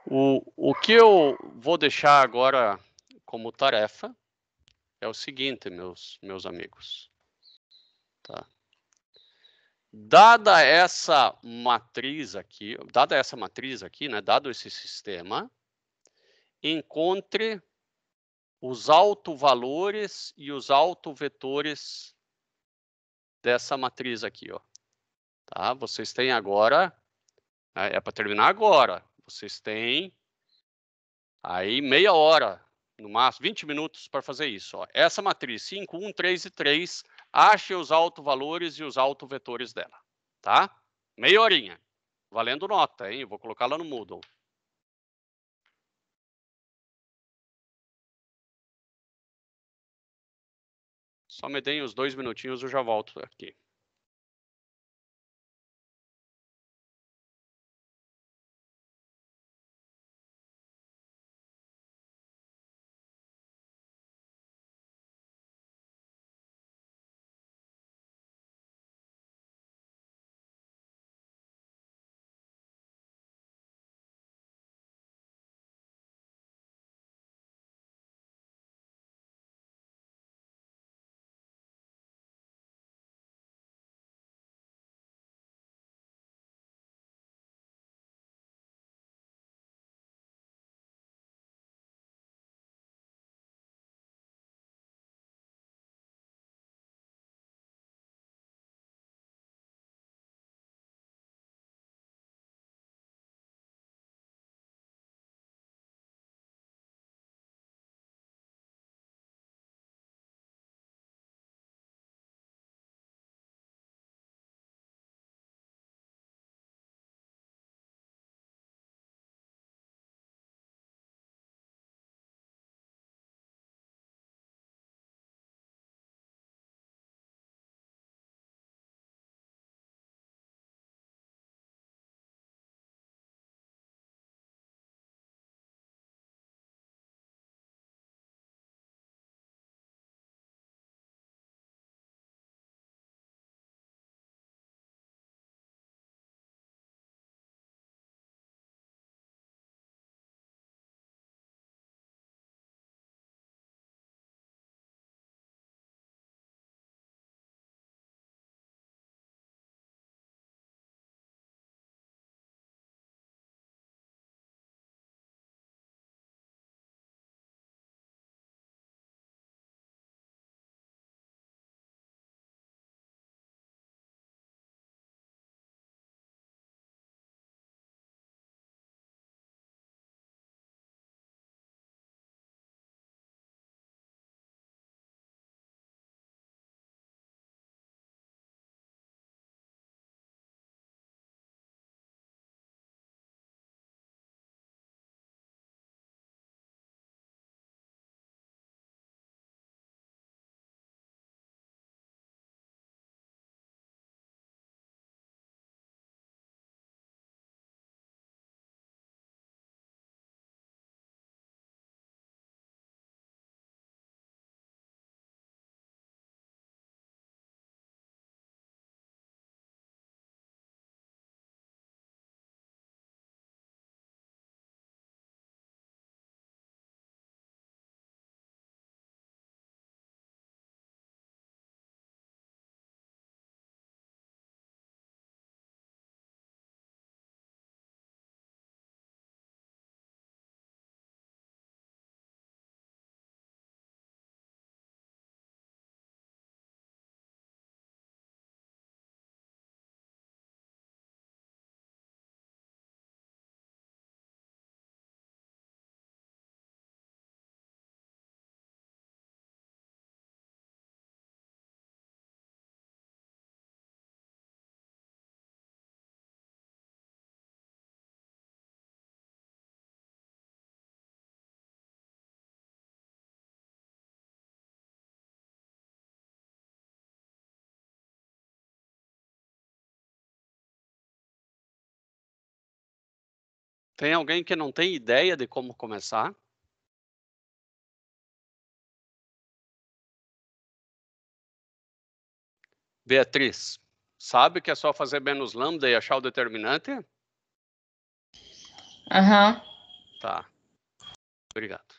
S1: O,
S2: o que eu
S1: vou deixar agora como tarefa é o seguinte, meus, meus amigos. Tá? Dada essa matriz aqui, dada essa matriz aqui, né, dado esse sistema, encontre os autovalores e os autovetores dessa matriz aqui, ó. Tá? Vocês têm agora, né, é para terminar agora, vocês têm aí meia hora, no máximo 20 minutos para fazer isso. Ó. Essa matriz 5, 1, 3 e 3, ache os autovalores e os autovetores dela. Tá? Meia
S2: horinha. Valendo nota, hein? Eu vou colocar lá no Moodle. Só me deem os dois minutinhos, eu já volto aqui. Tem alguém que não tem ideia de como começar? Beatriz, sabe que é só fazer menos lambda e achar o
S3: determinante?
S2: Aham. Uhum.
S3: Tá. Obrigado.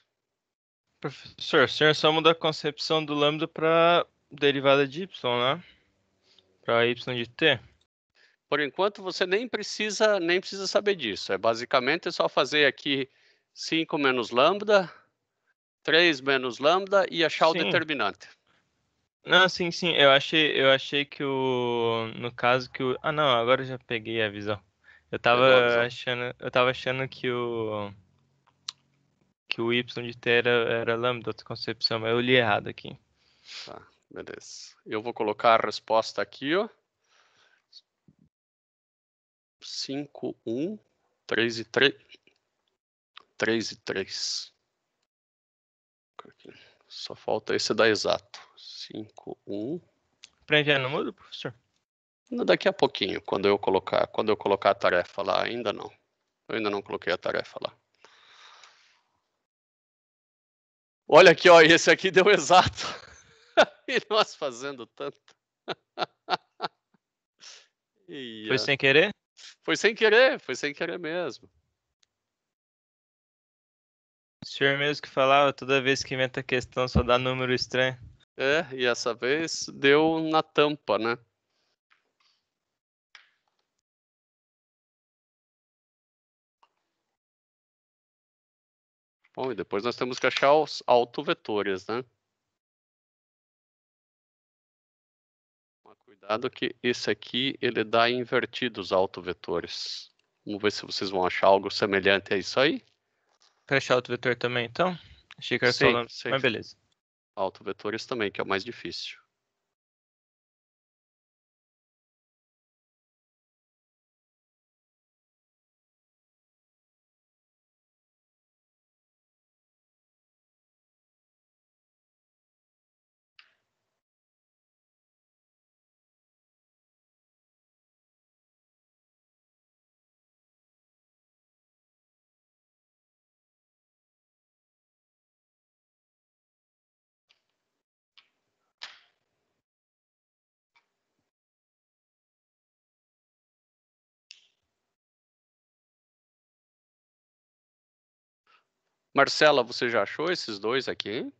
S3: Professor, o senhor só muda a concepção do lambda para derivada de y, né? Para y de t. Por enquanto, você nem
S1: precisa, nem precisa saber disso. É basicamente só fazer aqui 5 menos lambda, 3 menos lambda e achar sim. o determinante.
S3: Não, sim, sim. Eu achei, eu achei que o. No caso que o. Ah não, agora eu já peguei a visão. Eu tava visão. achando. Eu tava achando que o. Que o Y de T era, era lambda outra concepção, mas eu li errado aqui. Tá, beleza.
S1: Eu vou colocar a resposta aqui, ó. 5, 1, 3 e 3. 3 e 3. Só falta esse dar exato. 5, 1.
S3: Pra enviar no mudo, professor?
S1: Daqui a pouquinho, quando eu colocar, quando eu colocar a tarefa lá, ainda não. Eu ainda não coloquei a tarefa lá. Olha aqui, ó, esse aqui deu exato. e nós fazendo tanto. Foi sem querer? Foi sem querer, foi sem querer mesmo.
S3: O senhor mesmo que falava, toda vez que inventa questão só dá número estranho.
S1: É, e essa vez
S2: deu na tampa, né? Bom, e depois nós temos que achar os autovetores, né?
S1: cuidado que esse aqui ele dá invertidos autovetores. Vamos ver se vocês vão achar algo semelhante a isso aí.
S3: Crash autovetor também,
S2: então? Achei que era sim, só... Mas beleza. Autovetores também, que é o mais difícil. Marcela, você já achou esses dois aqui?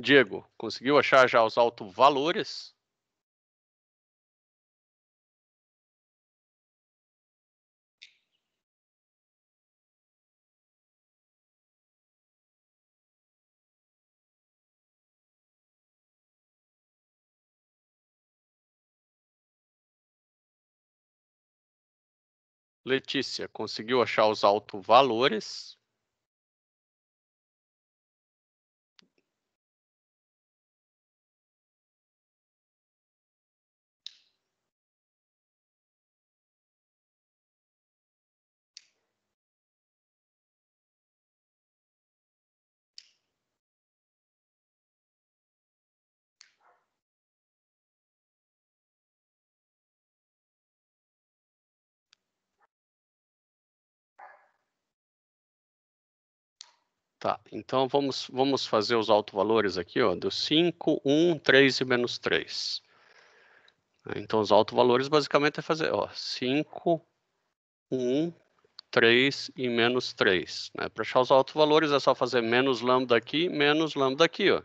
S2: Diego, conseguiu achar já os alto valores? Letícia, conseguiu achar os alto valores? Tá, então vamos, vamos fazer os autovalores
S1: aqui, ó, do 5, 1, 3 e menos 3. Então, os autovalores basicamente é fazer, ó, 5, 1, 3 e menos 3. Né? Para achar os autovalores é só fazer menos lambda aqui, menos lambda aqui, ó.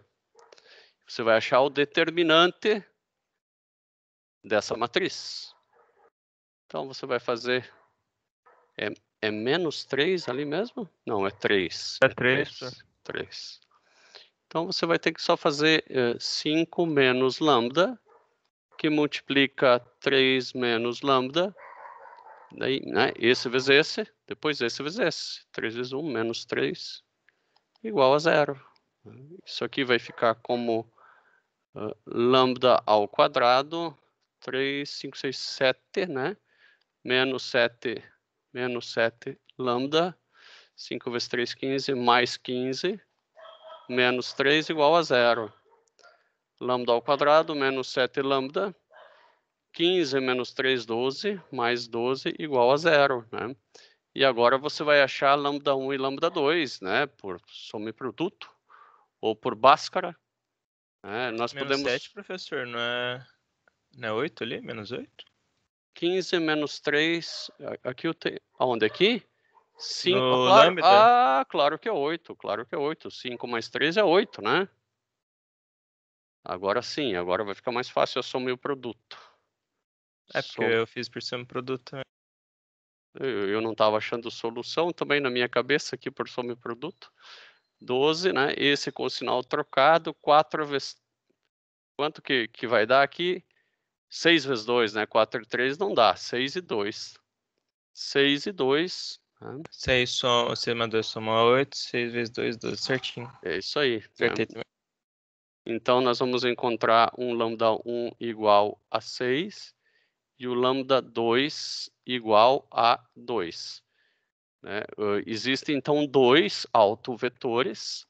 S1: Você vai achar o determinante dessa matriz. Então, você vai fazer é, é menos 3 ali mesmo? Não, é 3. É 3. É 3. É. Então você vai ter que só fazer é, eh, 5 menos lambda, que multiplica 3 menos lambda, daí, né, esse vezes esse, depois esse vezes esse. 3 vezes 1 menos 3, igual a zero. Isso aqui vai ficar como uh, lambda ao quadrado, 3, 5, 6, 7, né? Menos 7 menos 7 lambda, 5 vezes 3, 15, mais 15, menos 3 igual a zero. Lambda ao quadrado menos 7 lambda, 15 menos 3, 12, mais 12 igual a zero, né? E agora você vai achar lambda 1 e lambda 2, né? Por soma e produto, ou por báscara. É, Nós menos podemos... 7,
S3: professor, não é... não é 8 ali? Menos 8?
S1: 15 menos 3, aqui eu tenho, aonde aqui? 5, no claro, ah, claro que é 8, claro que é 8, 5 mais 3 é 8, né? Agora sim, agora vai ficar mais fácil, eu assumir o produto.
S3: É porque Som... eu fiz por cima produto né?
S1: Eu, eu não estava achando solução também na minha cabeça aqui por soma e produto. 12, né? Esse com o sinal trocado, 4 vezes... Quanto que, que vai dar aqui? 6 vezes 2, né? 4 e 3 não dá. 6 e 2. 6 e 2.
S3: Né? 6 soma, 6 mais 2 soma 8. 6 vezes 2, 12. Certinho.
S1: É isso aí. Acertei né? também. Então, nós vamos encontrar um lambda 1 igual a 6 e o lambda 2 igual a 2. Né? Uh, Existem, então, dois autovetores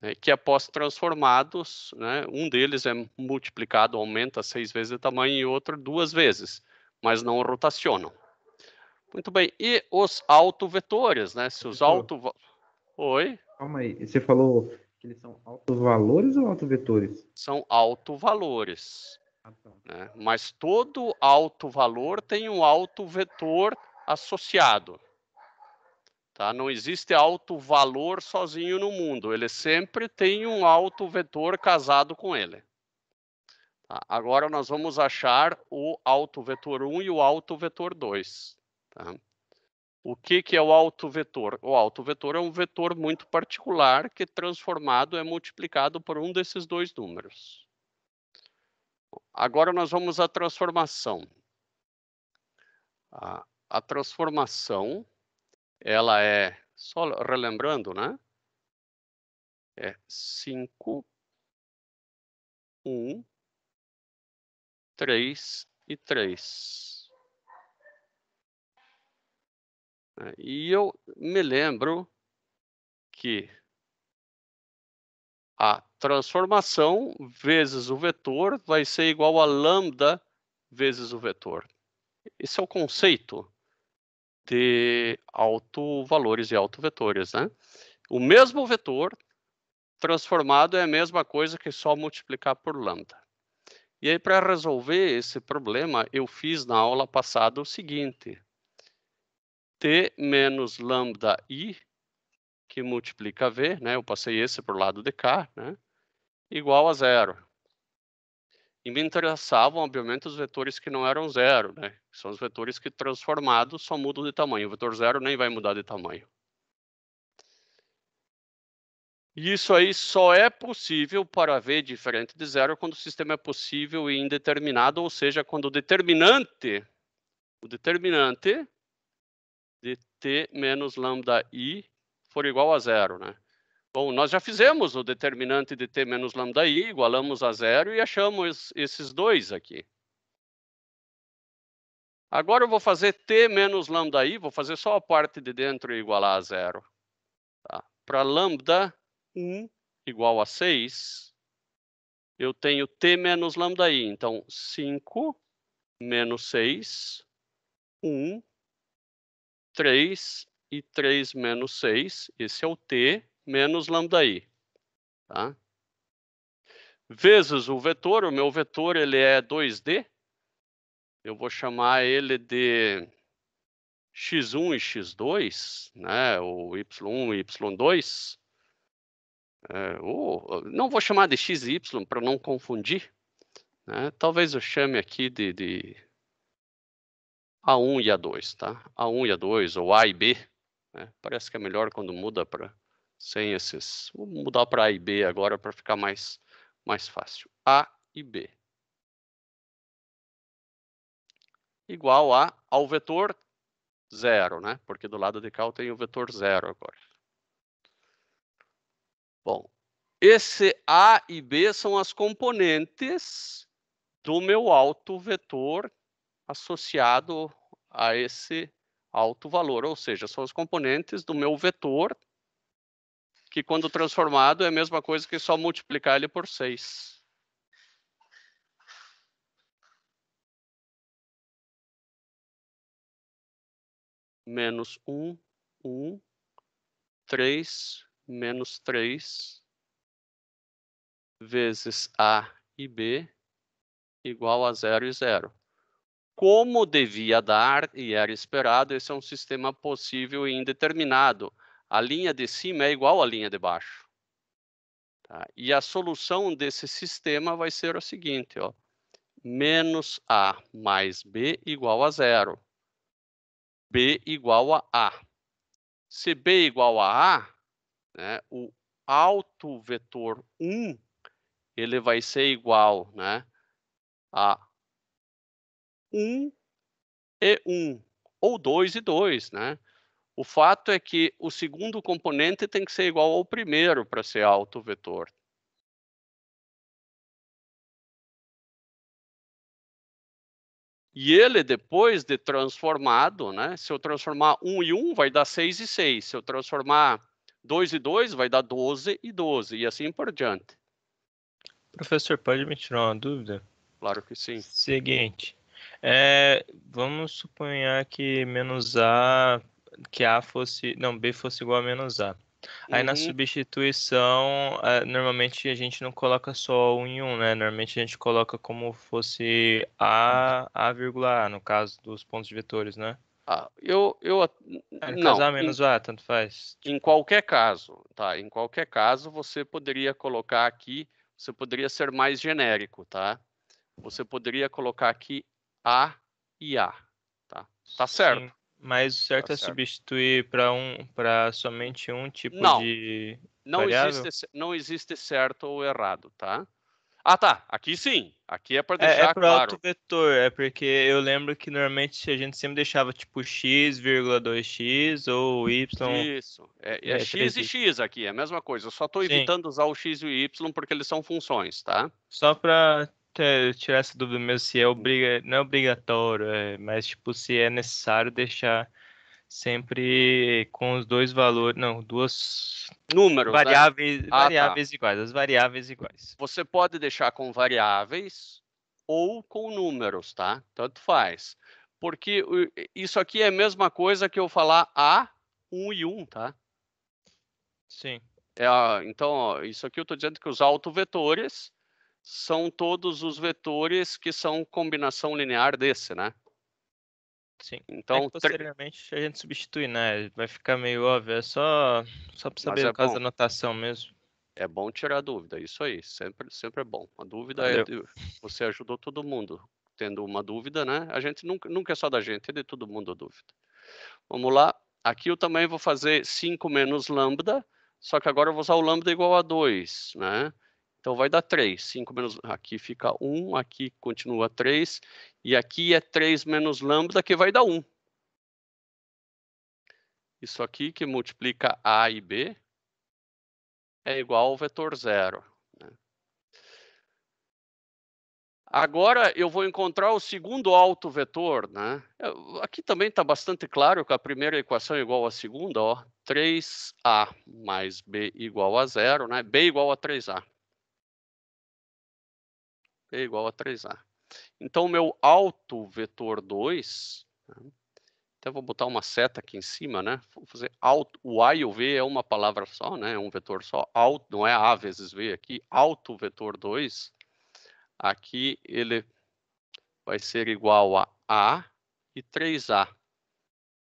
S1: né, que após transformados, né, um deles é multiplicado, aumenta seis vezes de tamanho e outro duas vezes, mas não rotacionam. Muito bem, e os autovetores, né? Se os auto... Oi?
S3: Calma aí, você falou que eles são autovalores ou autovetores?
S1: São autovalores. Ah, tá. né? Mas todo autovalor tem um autovetor associado. Tá? Não existe alto valor sozinho no mundo, ele sempre tem um alto vetor casado com ele. Tá? Agora nós vamos achar o alto vetor 1 e o alto vetor 2. Tá? O que, que é o alto vetor? O alto vetor é um vetor muito particular que transformado é multiplicado por um desses dois números. Agora nós vamos à transformação. a, a transformação ela
S2: é, só relembrando, né? É 5, 1, 3 e 3. É, e eu me lembro que a
S1: transformação vezes o vetor vai ser igual a lambda vezes o vetor. Esse é o conceito ter autovalores e autovetores, né? O mesmo vetor transformado é a mesma coisa que só multiplicar por lambda. E aí, para resolver esse problema, eu fiz na aula passada o seguinte. T menos lambda i, que multiplica V, né? Eu passei esse para o lado de cá, né? Igual a zero. E me interessavam, obviamente, os vetores que não eram zero, né? São os vetores que transformados só mudam de tamanho. O vetor zero nem vai mudar de tamanho. E isso aí só é possível para V diferente de zero quando o sistema é possível e indeterminado, ou seja, quando o determinante, o determinante de T menos lambda I for igual a zero, né? Bom, nós já fizemos o determinante de T menos lambda I, igualamos a zero e achamos esses dois aqui. Agora eu vou fazer t menos lambda i, vou fazer só a parte de dentro e igualar a zero. Tá? Para lambda 1 igual a 6, eu tenho t menos lambda i. Então, 5 menos 6, 1, 3 e 3 menos 6. Esse é o t menos lambda i. Tá? Vezes o vetor, o meu vetor ele é 2D, eu vou chamar ele de x1 e x2, né, ou y1 e y2, é, ou, não vou chamar de x e y para não confundir, né, talvez eu chame aqui de, de A1 e A2, tá? A1 e A2, ou A e B, né, parece que é melhor quando muda para sem esses, vou mudar para A e B agora para ficar mais, mais fácil, A e B. igual a, ao vetor zero, né? Porque do lado de cá eu tenho o vetor zero agora. Bom, esse A e B são as componentes do meu alto vetor associado a esse alto valor, ou seja, são os componentes do meu vetor, que quando transformado é a mesma coisa que só multiplicar ele
S2: por 6. menos 1, 1, 3, menos 3,
S1: vezes A e B, igual a 0 e 0. Como devia dar e era esperado, esse é um sistema possível e indeterminado. A linha de cima é igual à linha de baixo. Tá? E a solução desse sistema vai ser a seguinte, ó. Menos A mais B igual a zero. B igual a A. Se B igual a A, né, o alto vetor 1 ele vai ser igual né, a 1 e 1, ou 2 e 2. Né? O fato é que
S2: o segundo componente tem que ser igual ao primeiro para ser alto vetor. E ele, depois de transformado, né? Se eu transformar 1 e 1, vai dar 6 e 6.
S1: Se eu transformar 2 e 2, vai dar 12 e 12, e assim por diante.
S3: Professor, pode me tirar uma dúvida? Claro que sim. Seguinte, é, vamos suponhar que menos A, que A fosse, não, B fosse igual a menos A. Aí na uhum. substituição, eh, normalmente a gente não coloca só um em um, né? Normalmente a gente coloca como fosse A, A, vírgula A, no caso dos pontos de vetores, né? Ah, eu, eu É, no caso não, A em, menos A, tanto
S1: faz. em qualquer caso, tá? Em qualquer caso, você poderia colocar aqui, você poderia ser mais genérico, tá? Você poderia colocar aqui A
S3: e A, tá? Tá certo. Sim. Mas o certo tá é certo. substituir para um, para somente um tipo não, de não variável?
S1: existe não existe certo ou errado, tá? Ah, tá. Aqui sim. Aqui é para deixar é, é claro. É para
S3: vetor, é porque eu lembro que normalmente a gente sempre deixava tipo x, 2x ou y.
S1: Isso. É, é, é x 3x. e x aqui, é a mesma coisa. Eu só estou evitando usar o x e o y porque eles são funções, tá?
S3: Só para até tirar essa dúvida mesmo se é obriga... não é obrigatório, é, mas tipo, se é necessário deixar sempre com os dois valores, não, duas números, né? variáveis, né? ah, tá. variáveis tá. iguais, as variáveis iguais.
S1: Você pode deixar com variáveis ou com números, tá? Tanto faz. Porque isso aqui é a mesma coisa que eu falar a 1 e 1, tá? Sim. É, então, ó, isso aqui eu estou dizendo que os autovetores são todos os vetores que são combinação linear desse, né? Sim. É
S3: então, é posteriormente a gente substitui, né? Vai ficar meio óbvio, é só, só para saber é o caso da notação mesmo.
S1: É bom tirar dúvida, isso aí, sempre, sempre é bom. A dúvida é Valeu. é. Você ajudou todo mundo tendo uma dúvida, né? A gente nunca, nunca é só da gente, é de todo mundo a dúvida. Vamos lá. Aqui eu também vou fazer 5 menos lambda, só que agora eu vou usar o lambda igual a 2, né? Então vai dar 3. 5 menos. Aqui fica 1, aqui continua 3. E aqui é 3 menos lambda, que vai dar 1. Isso aqui que multiplica A e B é igual ao vetor zero. Né? Agora eu vou encontrar o segundo autovetor. Né? Aqui também está bastante claro que a primeira equação é igual à segunda. Ó, 3A mais B igual a zero. Né? B igual a 3A é igual a 3A. Então, o meu alto vetor 2, né, até vou botar uma seta aqui em cima, né? Vou fazer alto, o A e o V é uma palavra só, né? É um vetor só, alto, não é A vezes V aqui, alto vetor 2, aqui ele vai ser igual a A e 3A.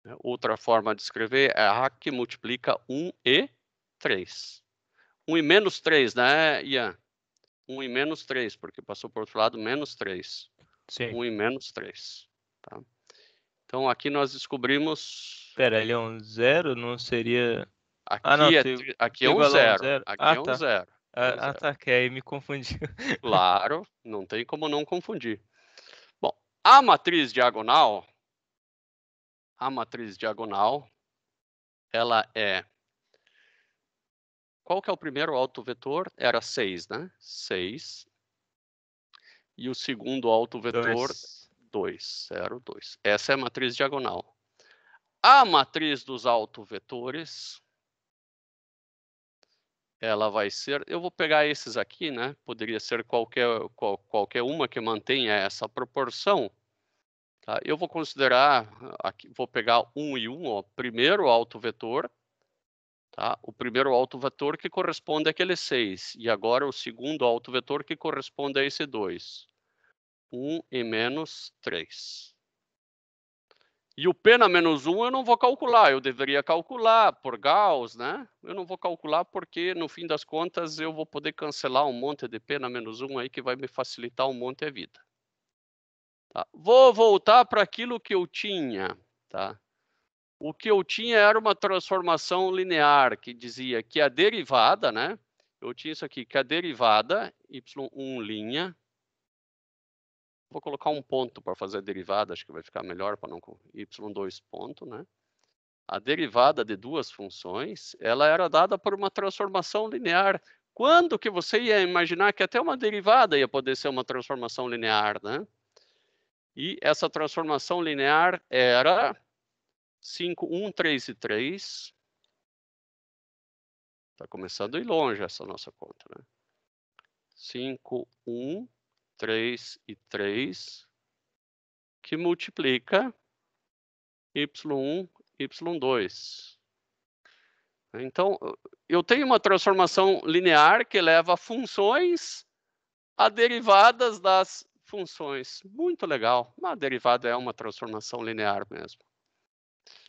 S1: Né, outra forma de escrever é A que multiplica 1 e 3. 1 e menos 3, né, Ian? 1 e menos 3, porque passou por outro lado, menos 3. Sim. 1 e menos 3. Tá? Então aqui nós descobrimos.
S3: Pera, ele é um zero? Não seria. Ah, aqui, ah, não, é, te... aqui é um zero. Aqui ah, é um tá. zero. Ah, ah tá, que aí me confundiu.
S1: claro, não tem como não confundir. Bom, a matriz diagonal. A matriz diagonal. Ela é qual que é o primeiro autovetor? Era 6, né? 6. E o segundo autovetor, 2. 0, 2. Essa é a matriz diagonal. A matriz dos autovetores, ela vai ser... Eu vou pegar esses aqui, né? Poderia ser qualquer, qual, qualquer uma que mantenha essa proporção. Tá? Eu vou considerar, ah, aqui, vou pegar 1 um e 1, um, ó, primeiro autovetor, Tá? O primeiro autovetor que corresponde àquele 6, e agora o segundo autovetor que corresponde a esse 2. 1 e menos 3. E o P na menos 1 eu não vou calcular, eu deveria calcular por Gauss, né? Eu não vou calcular porque, no fim das contas, eu vou poder cancelar um monte de P na menos 1 aí que vai me facilitar um monte a vida. Tá? Vou voltar para aquilo que eu tinha, tá? o que eu tinha era uma transformação linear que dizia que a derivada, né? Eu tinha isso aqui, que a derivada y1 linha Vou colocar um ponto para fazer a derivada, acho que vai ficar melhor para não y2 ponto, né? A derivada de duas funções, ela era dada por uma transformação linear. Quando que você ia imaginar que até uma derivada ia poder ser uma transformação linear, né? E essa transformação linear era 5, 1, 3 e 3.
S2: Está começando a ir longe essa nossa conta, né? 5, 1, 3 e 3, que
S1: multiplica y1, y2. Então, eu tenho uma transformação linear que leva funções a derivadas das funções. Muito legal. A derivada é uma transformação linear mesmo.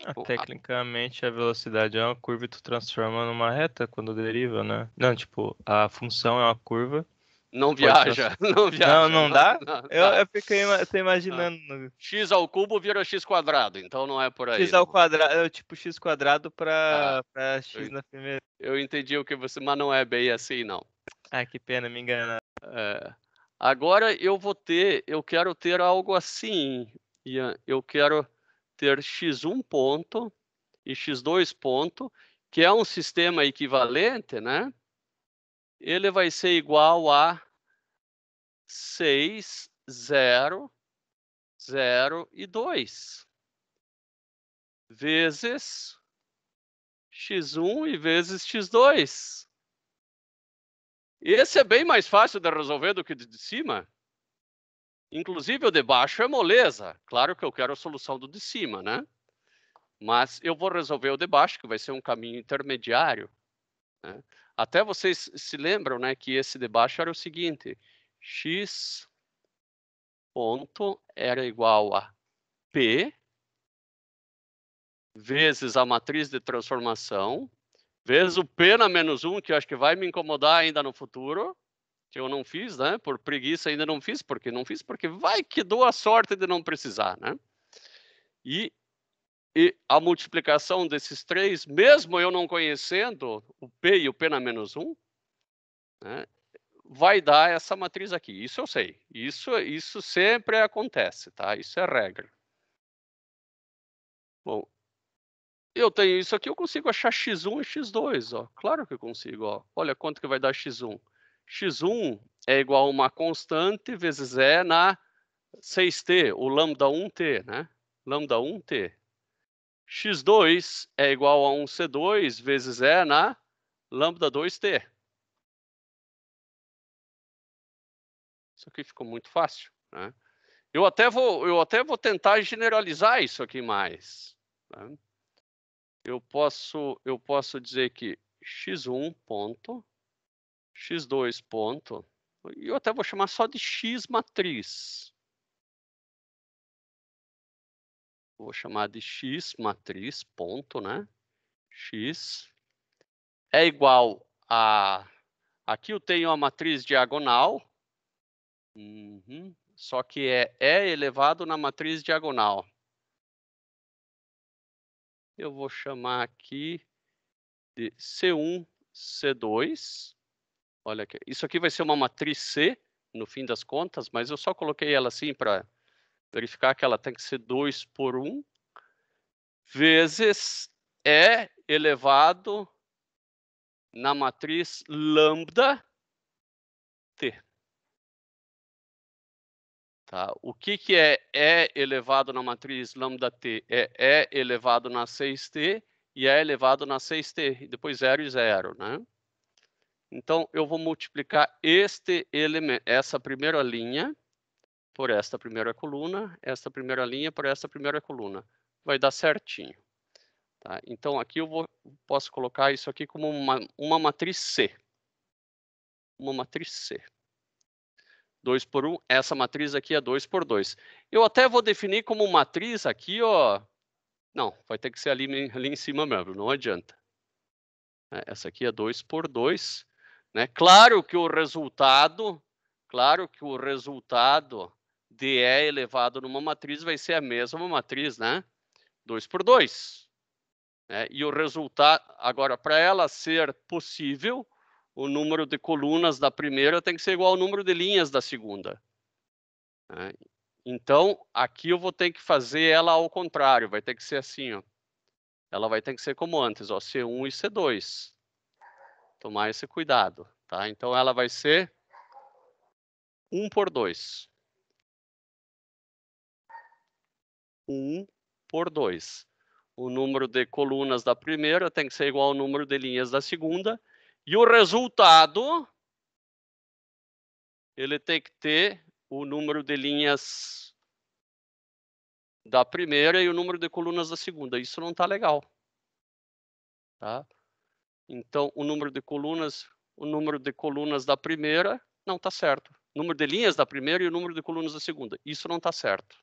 S3: Ah, tipo, tecnicamente, a velocidade é uma curva e tu transforma numa reta quando deriva, né? Não, tipo, a função é uma curva.
S1: Não viaja, não viaja. Não, não dá? Não, não, eu, eu
S3: fiquei eu tô imaginando. Ah. X
S1: ao cubo vira x quadrado, então não é por aí. X né? ao
S3: quadrado, é tipo x quadrado para ah, pra x eu, na primeira.
S1: Eu entendi o que você, mas não é bem assim, não.
S3: Ah, que pena, me enganar. É. Agora eu vou ter, eu quero ter algo assim,
S1: Ian. Eu quero ter x1 ponto e x2 ponto, que é um sistema equivalente, né? Ele vai ser igual
S2: a 6, 0, 0 e 2 vezes x1 e vezes x2. Esse é bem mais
S1: fácil de resolver do que o de cima. Inclusive, o de baixo é moleza. Claro que eu quero a solução do de cima, né? Mas eu vou resolver o de baixo, que vai ser um caminho intermediário. Né? Até vocês se lembram né, que esse de baixo era o seguinte. x ponto era igual a p vezes a matriz de transformação, vezes o p na menos 1, que eu acho que vai me incomodar ainda no futuro, que eu não fiz, né? Por preguiça ainda não fiz, porque não fiz, porque vai que dou a sorte de não precisar, né? E, e a multiplicação desses três, mesmo eu não conhecendo o P e o P na menos 1, né, vai dar essa matriz aqui. Isso eu sei. Isso, isso sempre acontece, tá? Isso é regra. Bom, eu tenho isso aqui, eu consigo achar x1 e x2, ó. Claro que eu consigo, ó. Olha quanto que vai dar x1 x1 é igual a uma constante vezes E na 6t, o lambda 1t, né? Lambda 1t. x2 é igual a 1c2 vezes E na lambda 2t. Isso aqui ficou muito fácil, né? Eu até vou, eu até vou tentar generalizar isso aqui mais. Né? Eu posso, eu posso dizer que x1 ponto x2 ponto, e eu até vou chamar só de x matriz. Vou chamar de x matriz ponto, né? x é igual a... Aqui eu tenho a matriz diagonal, uhum, só que é E é elevado na matriz diagonal. Eu vou chamar aqui de C1, C2, Olha aqui. Isso aqui vai ser uma matriz C, no fim das contas, mas eu só coloquei ela assim para verificar que ela tem que ser 2 por 1 vezes E elevado
S2: na matriz lambda T. Tá? O que, que é E elevado
S1: na matriz lambda T? É E elevado na 6T e E elevado na 6T, depois 0 e 0, né? Então, eu vou multiplicar este elemento, essa primeira linha por esta primeira coluna, esta primeira linha por esta primeira coluna. Vai dar certinho. Tá? Então, aqui eu vou, posso colocar isso aqui como uma, uma matriz C. Uma matriz C. 2 por 1, um, essa matriz aqui é 2 por 2. Eu até vou definir como matriz aqui, ó. Não, vai ter que ser ali, ali em cima mesmo, não adianta. É, essa aqui é 2 por 2. Né? Claro que o resultado, claro que o resultado de E elevado numa matriz vai ser a mesma matriz, né? 2 por 2. Né? E o resultado, agora, para ela ser possível, o número de colunas da primeira tem que ser igual ao número de linhas da segunda. Né? Então, aqui eu vou ter que fazer ela ao contrário, vai ter que ser assim, ó. Ela vai ter que ser como antes, ó, C1 e C2 tomar esse cuidado, tá? Então ela vai ser 1 por 2. 1 por 2. O número de colunas da primeira tem que ser igual ao número de linhas da segunda. E o resultado, ele tem que ter o número de linhas da primeira e o número de colunas da segunda. Isso não está legal. Tá? Então, o número de colunas, o número de colunas da primeira não está certo. O número de linhas da primeira e o número de colunas da segunda. Isso não está certo.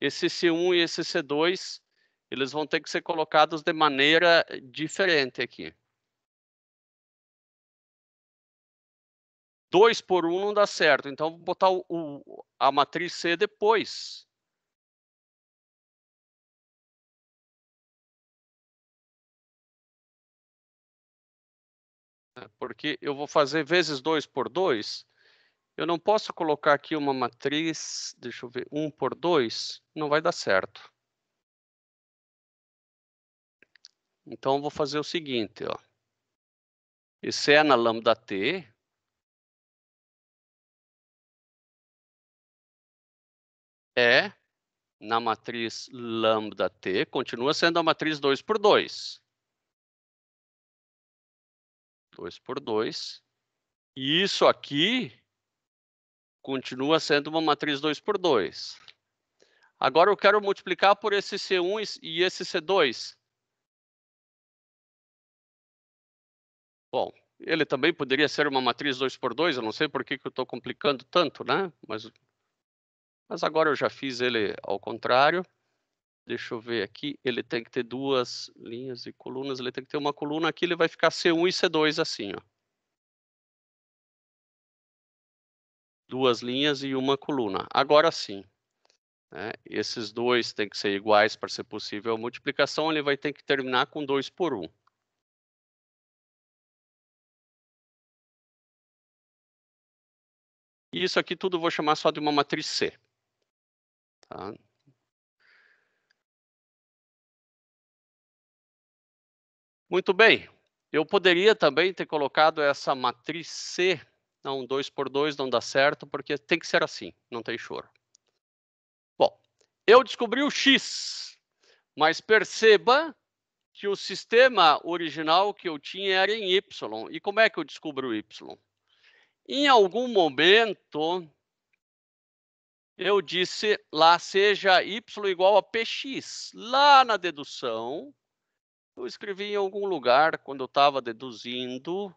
S1: Esse C1 e esse C2, eles vão ter que ser colocados de maneira
S2: diferente aqui. 2 por 1 um não dá certo, então vou botar o, o, a matriz C depois. Né, porque eu vou fazer vezes 2 por
S1: 2, eu não posso colocar aqui uma matriz, deixa eu ver, 1 um por 2,
S2: não vai dar certo. Então, eu vou fazer o seguinte, ó. Esse é na lambda t, é na matriz lambda t, continua sendo a matriz 2 por 2.
S1: 2 por 2. E isso aqui continua sendo uma matriz 2 por 2. Agora eu quero multiplicar por esse C1 e esse C2. Bom, ele também poderia ser uma matriz 2 por 2, eu não sei por que, que eu estou complicando tanto, né? Mas, mas agora eu já fiz ele ao contrário deixa eu ver aqui, ele tem que ter duas linhas e colunas, ele tem que ter uma coluna aqui, ele vai ficar C1 e C2 assim, ó.
S2: Duas linhas e uma coluna. Agora sim, né? esses dois têm que ser iguais para ser possível a multiplicação, ele vai ter que terminar com 2 por 1. Um. E isso aqui tudo eu vou chamar só de uma matriz C. Tá? Muito bem. Eu poderia também ter colocado essa matriz C, não,
S1: 2 por 2 não dá certo, porque tem que ser assim, não tem choro. Bom, eu descobri o X, mas perceba que o sistema original que eu tinha era em Y. E como é que eu descubro o Y? Em algum momento, eu disse lá seja Y igual a PX. Lá na dedução, eu escrevi em algum lugar quando eu estava deduzindo.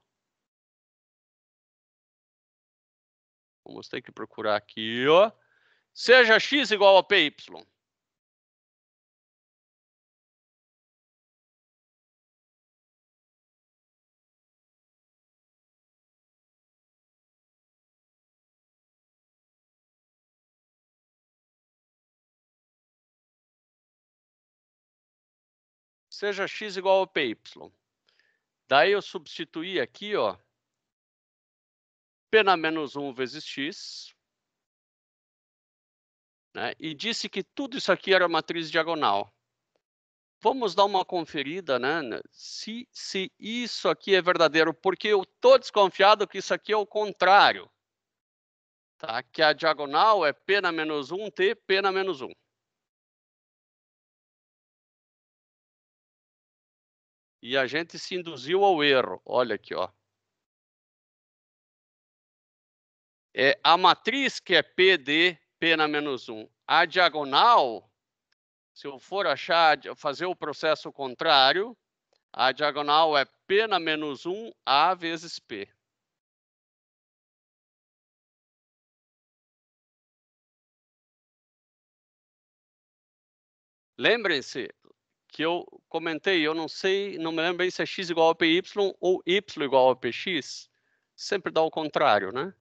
S2: Vamos ter que procurar aqui, ó. Seja x igual a py. seja x igual a py. Daí eu substituí aqui, ó, p na
S1: menos 1 vezes x, né, e disse que tudo isso aqui era matriz diagonal. Vamos dar uma conferida, né, né se, se isso aqui é verdadeiro, porque eu estou desconfiado que isso aqui é o contrário,
S2: tá? que a diagonal é p na menos 1, t, p na menos 1. e a gente se induziu ao erro. Olha aqui, ó.
S1: É a matriz que é P de P na menos 1. A diagonal, se eu for achar, fazer o processo contrário, a
S2: diagonal é P na menos 1 A vezes P. Lembrem-se que eu comentei, eu não sei, não me lembro
S1: bem se é x igual a py ou y igual a px. Sempre dá o contrário, né?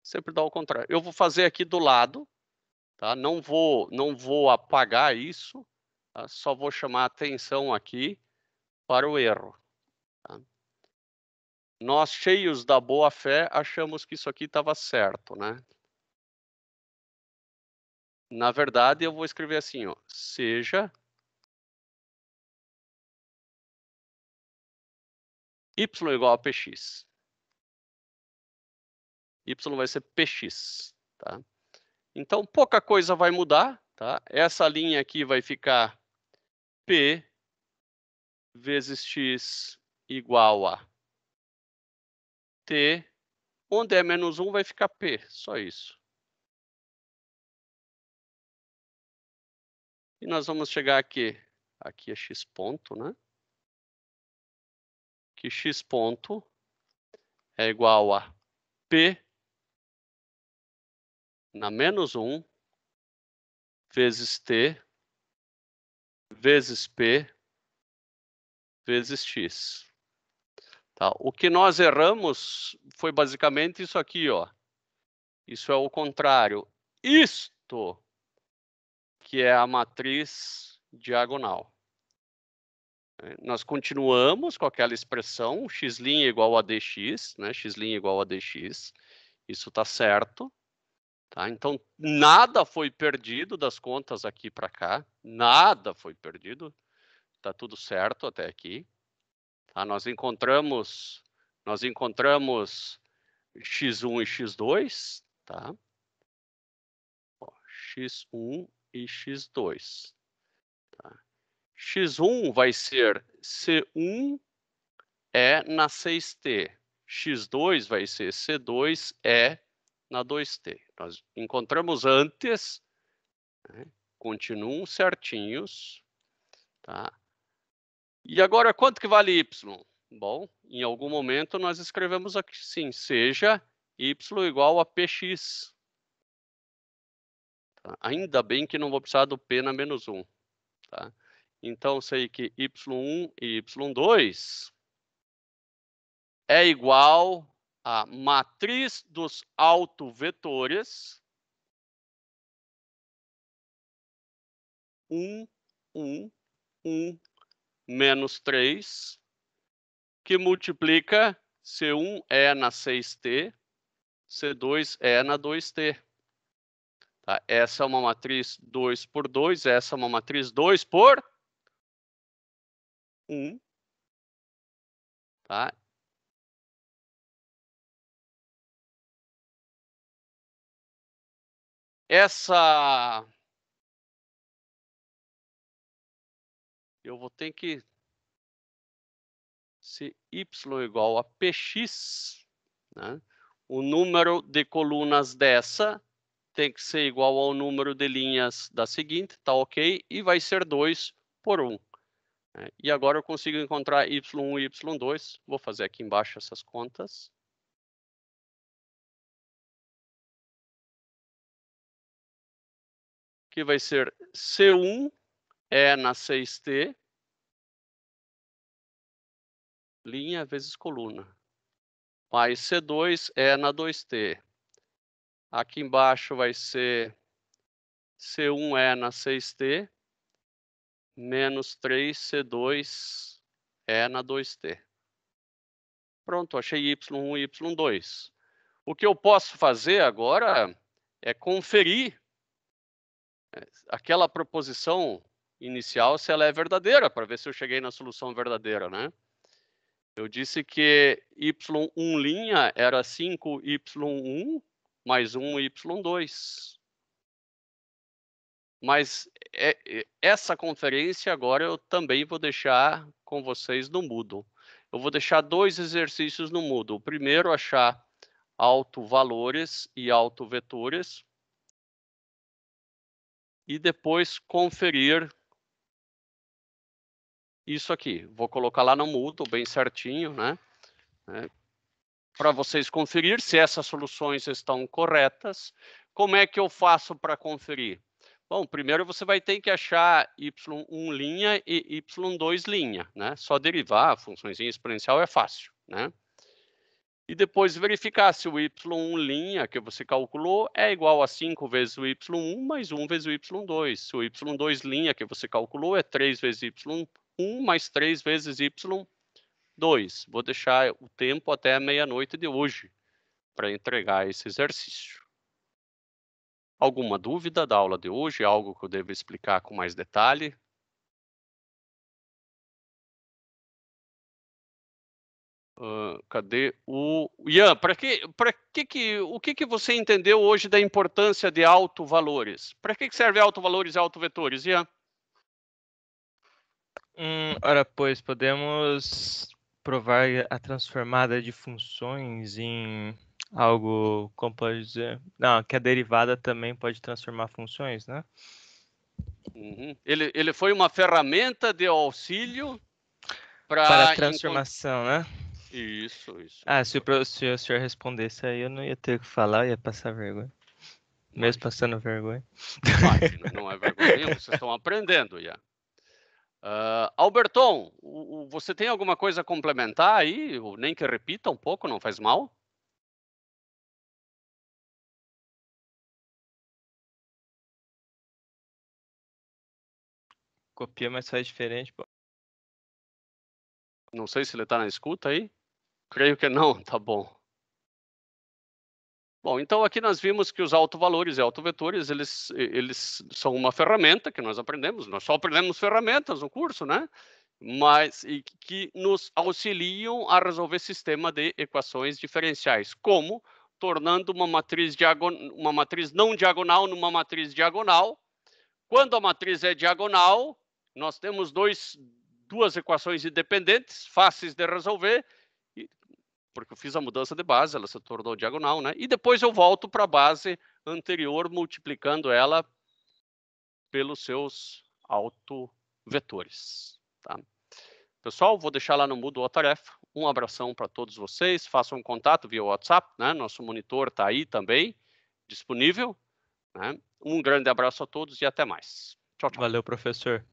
S1: Sempre dá o contrário. Eu vou fazer aqui do lado, tá? Não vou, não vou apagar isso, tá? só vou chamar atenção aqui para o erro. Tá? Nós, cheios da boa fé, achamos que isso
S2: aqui estava certo, né? Na verdade, eu vou escrever assim, ó, seja y igual a px. y vai ser px, tá? Então, pouca coisa vai mudar, tá?
S1: Essa linha aqui vai ficar p vezes
S2: x igual a t, onde é menos 1 vai ficar p, só isso. E nós vamos chegar aqui, aqui é x ponto, né? que x ponto é igual a p na menos 1 vezes t vezes p vezes
S1: x. Tá? O que nós erramos foi basicamente isso aqui, ó. Isso é o contrário. Isto que é a matriz diagonal. Nós continuamos com aquela expressão x' é igual a dx, né? x' é igual a dx. Isso está certo. Tá? Então, nada foi perdido das contas aqui para cá. Nada foi perdido. Está tudo certo até aqui. Tá? Nós encontramos, nós encontramos x1 e x2. Tá? Ó, x1 e x2 x1 vai ser C1 é na 6T. X2 vai ser C2 é na 2T. Nós encontramos antes, né? continuam certinhos, tá? E agora, quanto que vale Y? Bom, em algum momento nós escrevemos aqui sim, seja Y igual a PX. Tá? Ainda bem que não vou precisar do P na menos 1, tá? Então, sei que y1 e y2
S2: é igual à matriz dos autovetores 1, 1, 1, menos 3,
S1: que multiplica C1 é na 6T, C2 é na 2T. Tá? Essa é uma matriz 2 por
S2: 2, essa é uma matriz 2 por 1. tá? Essa eu vou ter que se y igual a px, né? o número
S1: de colunas dessa tem que ser igual ao número de linhas da seguinte, tá ok? E vai ser 2 por 1. Um. Né? E agora eu consigo encontrar
S2: Y1 e Y2. Vou fazer aqui embaixo essas contas. Que vai ser C1 é na 6T,
S1: linha vezes coluna. Mais C2 é na 2T. Aqui embaixo vai ser C1 é na 6T menos 3C2 é na 2T. Pronto, achei Y1 e Y2. O que eu posso fazer agora é conferir é, aquela proposição inicial se ela é verdadeira, para ver se eu cheguei na solução verdadeira, né? Eu disse que y1' era 5y1 mais 1y2. Mas é, essa conferência agora eu também vou deixar com vocês no Moodle. Eu vou deixar dois exercícios no Moodle. O primeiro, achar autovalores
S2: e autovetores. E depois conferir isso aqui. Vou colocar lá no
S1: Moodle, bem certinho, né? É, para vocês conferir se essas soluções estão corretas. Como é que eu faço para conferir? Bom, primeiro você vai ter que achar y1 linha e y2 linha, né? Só derivar a funçãozinha exponencial é fácil, né? E depois verificar se o y1 linha que você calculou é igual a 5 vezes o y1 mais 1 vezes o y2. Se o y2 linha que você calculou é 3 vezes y1 mais 3 vezes y2. Vou deixar o tempo até meia-noite de hoje para entregar
S2: esse exercício. Alguma dúvida da aula de hoje? Algo que eu devo explicar com mais detalhe? Uh, cadê o Ian? Para que, para que, que,
S1: o que que você entendeu hoje da importância de autovalores? Para que, que serve autovalores e autovetores, Ian?
S3: Hum, ora, pois podemos provar a transformada de funções em algo, como pode dizer? Não, que a derivada também pode transformar funções, né?
S1: Uhum. Ele, ele foi uma ferramenta de auxílio para a transformação,
S3: encont... né? Isso, isso. Ah, se o, se o senhor respondesse aí, eu não ia ter o que falar, eu ia passar vergonha. Mesmo passando vergonha. Imagina, não é vergonha nenhuma, vocês
S1: estão aprendendo, já. Uh, ah, Alberton, você tem alguma
S2: coisa a complementar aí? Nem que repita um pouco, não faz mal? Copia, mas faz diferente, pô. Não sei se ele tá na escuta aí. Creio que não, tá bom.
S1: Bom, então aqui nós vimos que os autovalores e autovetores, eles, eles são uma ferramenta que nós aprendemos, nós só aprendemos ferramentas no curso, né? Mas e que nos auxiliam a resolver sistema de equações diferenciais, como tornando uma matriz, uma matriz não diagonal numa matriz diagonal. Quando a matriz é diagonal, nós temos dois, duas equações independentes, fáceis de resolver, e, porque eu fiz a mudança de base, ela se tornou diagonal, né? E depois eu volto para a base anterior, multiplicando ela pelos seus autovetores. Tá? Pessoal, vou deixar lá no mudo a tarefa. Um abração para todos vocês. Façam um contato via WhatsApp, né? Nosso monitor está
S2: aí também, disponível. Né? Um grande abraço a todos e até mais. Tchau, tchau. Valeu, professor.